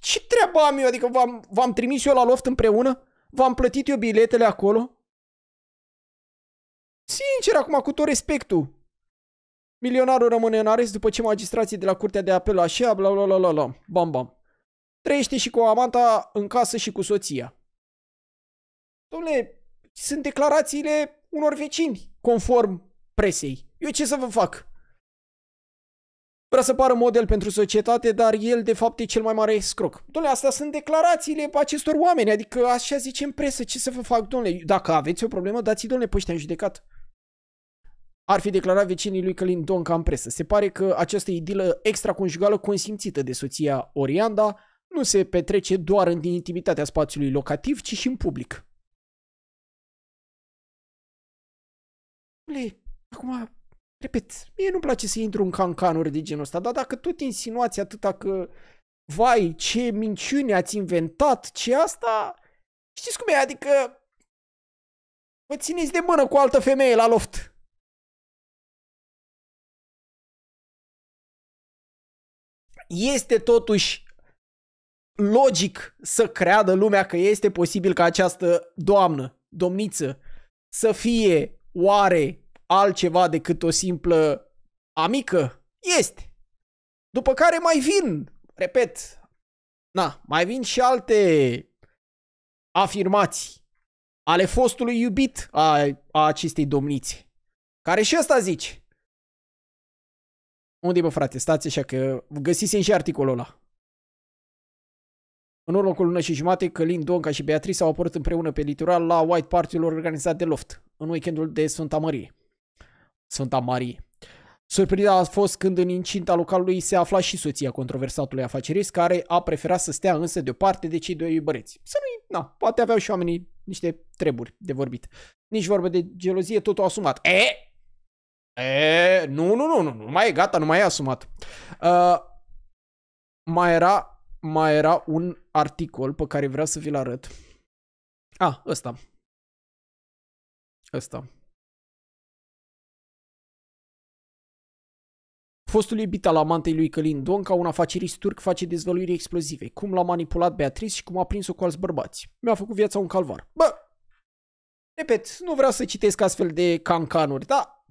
Ce treabă am eu? Adică v-am, v-am trimis eu la loft împreună? V-am plătit eu biletele acolo? Sincer, acum, cu tot respectul, Milionarul rămâne în arest după ce magistrații de la curtea de apel așa, bla bla bla bla bla, bam bam. Trăiește și cu amanta în casă și cu soția. Dom'le, sunt declarațiile unor vecini, conform presei. Eu ce să vă fac? Vrea să pară model pentru societate, dar el de fapt e cel mai mare scroc. Dom'le, astea sunt declarațiile acestor oameni, adică așa zice în presă, ce să vă fac, dom'le? Dacă aveți o problemă, dați-i, dom'le, pe ăștia în judecată ar fi declarat vecinii lui Călin Donca în presă. Se pare că această idilă extraconjugală consimțită de soția Orianda nu se petrece doar în intimitatea spațiului locativ, ci și în public. Le, acum, repet, mie nu-mi place să intru în cancanuri de genul ăsta, dar dacă tot insinuați atâta că vai, ce minciune ați inventat, ce asta, știți cum e, adică vă țineți de mână cu altă femeie la loft. este totuși logic să creadă lumea că este posibil ca această doamnă, domniță, să fie oare altceva decât o simplă amică? Este. După care mai vin, repet, na, mai vin și alte afirmații ale fostului iubit a, a acestei domnițe, care și ăsta zice, unde bă, frate? Stați așa că găsisem și articolul ăla. În urmă cu lună și jumate, Călin, Donca și Beatrice au apărut împreună pe litoral la White party organizat de Loft, în weekendul de Sfânta Mărie. Sfânta Marie. Surpriza a fost când în incinta localului se afla și soția controversatului afacerist, care a preferat să stea însă deoparte de cei doi băreți. Să nu na, poate aveau și oamenii niște treburi de vorbit. Nici vorbă de gelozie, totul asumat. E, E, nu, nu, nu, nu, nu mai e gata, nu mai e asumat. Uh, mai era, mai era un articol pe care vreau să vi-l arăt. A, ah, ăsta. Ăsta. Fostul iubit al amantei lui Călin Donca, un afacerist turc, face dezvăluiri explozive. Cum l-a manipulat Beatrice și cum a prins-o cu alți bărbați. Mi-a făcut viața un calvar. Bă, repet, nu vreau să citesc astfel de cancanuri, dar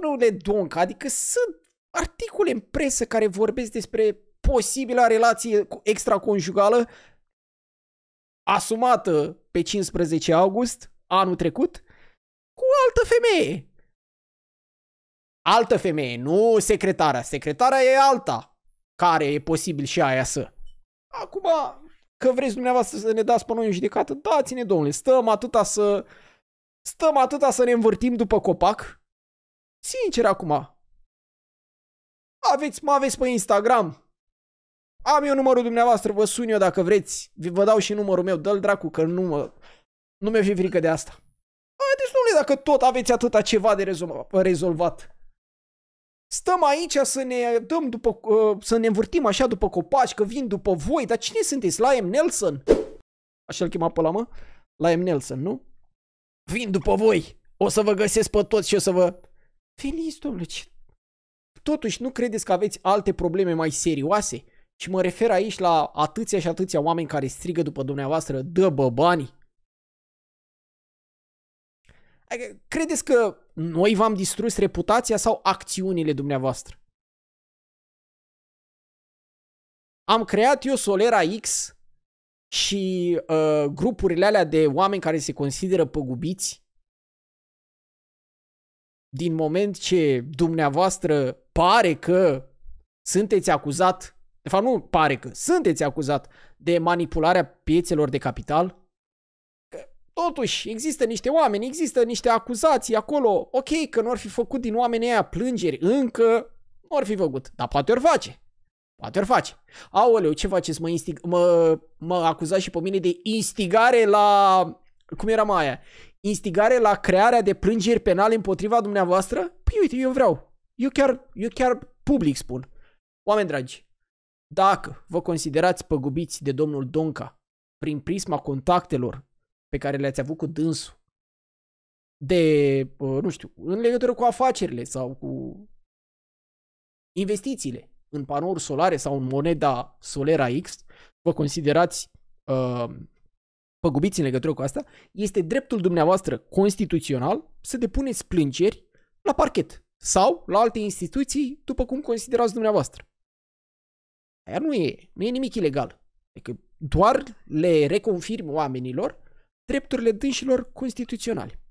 domnule Donca, adică sunt articole în presă care vorbesc despre posibila relație extraconjugală asumată pe 15 august anul trecut cu altă femeie. Altă femeie, nu secretara. Secretara e alta, care e posibil și aia să. Acum, că vreți dumneavoastră să ne dați pe noi în judecată, dați-ne, domnule, stăm atâta să... Stăm atâta să ne învârtim după copac, Sincer acum. Aveți, mă aveți pe Instagram. Am eu numărul dumneavoastră, vă sun eu dacă vreți. Vă dau și numărul meu, dă-l dracu că nu mă... Nu mi-e fi frică de asta. deci, domnule, dacă tot aveți atâta ceva de rezolvat. Stăm aici să ne dăm după, uh, să ne învârtim așa după copaci, că vin după voi, dar cine sunteți? M. Nelson? Așa-l chema pe la mă? M. Nelson, nu? Vin după voi! O să vă găsesc pe toți și o să vă Feliz, domnule, ce... Totuși, nu credeți că aveți alte probleme mai serioase? Și mă refer aici la atâția și atâția oameni care strigă după dumneavoastră, dă bă banii. Adică, credeți că noi v-am distrus reputația sau acțiunile dumneavoastră? Am creat eu Solera X și uh, grupurile alea de oameni care se consideră păgubiți din moment ce dumneavoastră pare că sunteți acuzat, de fapt nu pare că, sunteți acuzat de manipularea piețelor de capital, că totuși există niște oameni, există niște acuzații acolo, ok că nu ar fi făcut din oamenii aia plângeri, încă nu ar fi făcut, dar poate ori face. Poate ori face. Aoleu, ce faceți? Mă, instig- mă, mă acuzați și pe mine de instigare la... Cum era mai aia? instigare la crearea de plângeri penale împotriva dumneavoastră? Păi uite, eu vreau. Eu chiar, eu chiar public spun. Oameni dragi, dacă vă considerați păgubiți de domnul Donca prin prisma contactelor pe care le-ați avut cu dânsul, de, nu știu, în legătură cu afacerile sau cu investițiile în panouri solare sau în moneda Solera X, vă considerați uh, păgubiți în legătură cu asta, este dreptul dumneavoastră constituțional să depuneți plângeri la parchet sau la alte instituții după cum considerați dumneavoastră. Aia nu e, nu e nimic ilegal. Adică doar le reconfirm oamenilor drepturile dânșilor constituționale.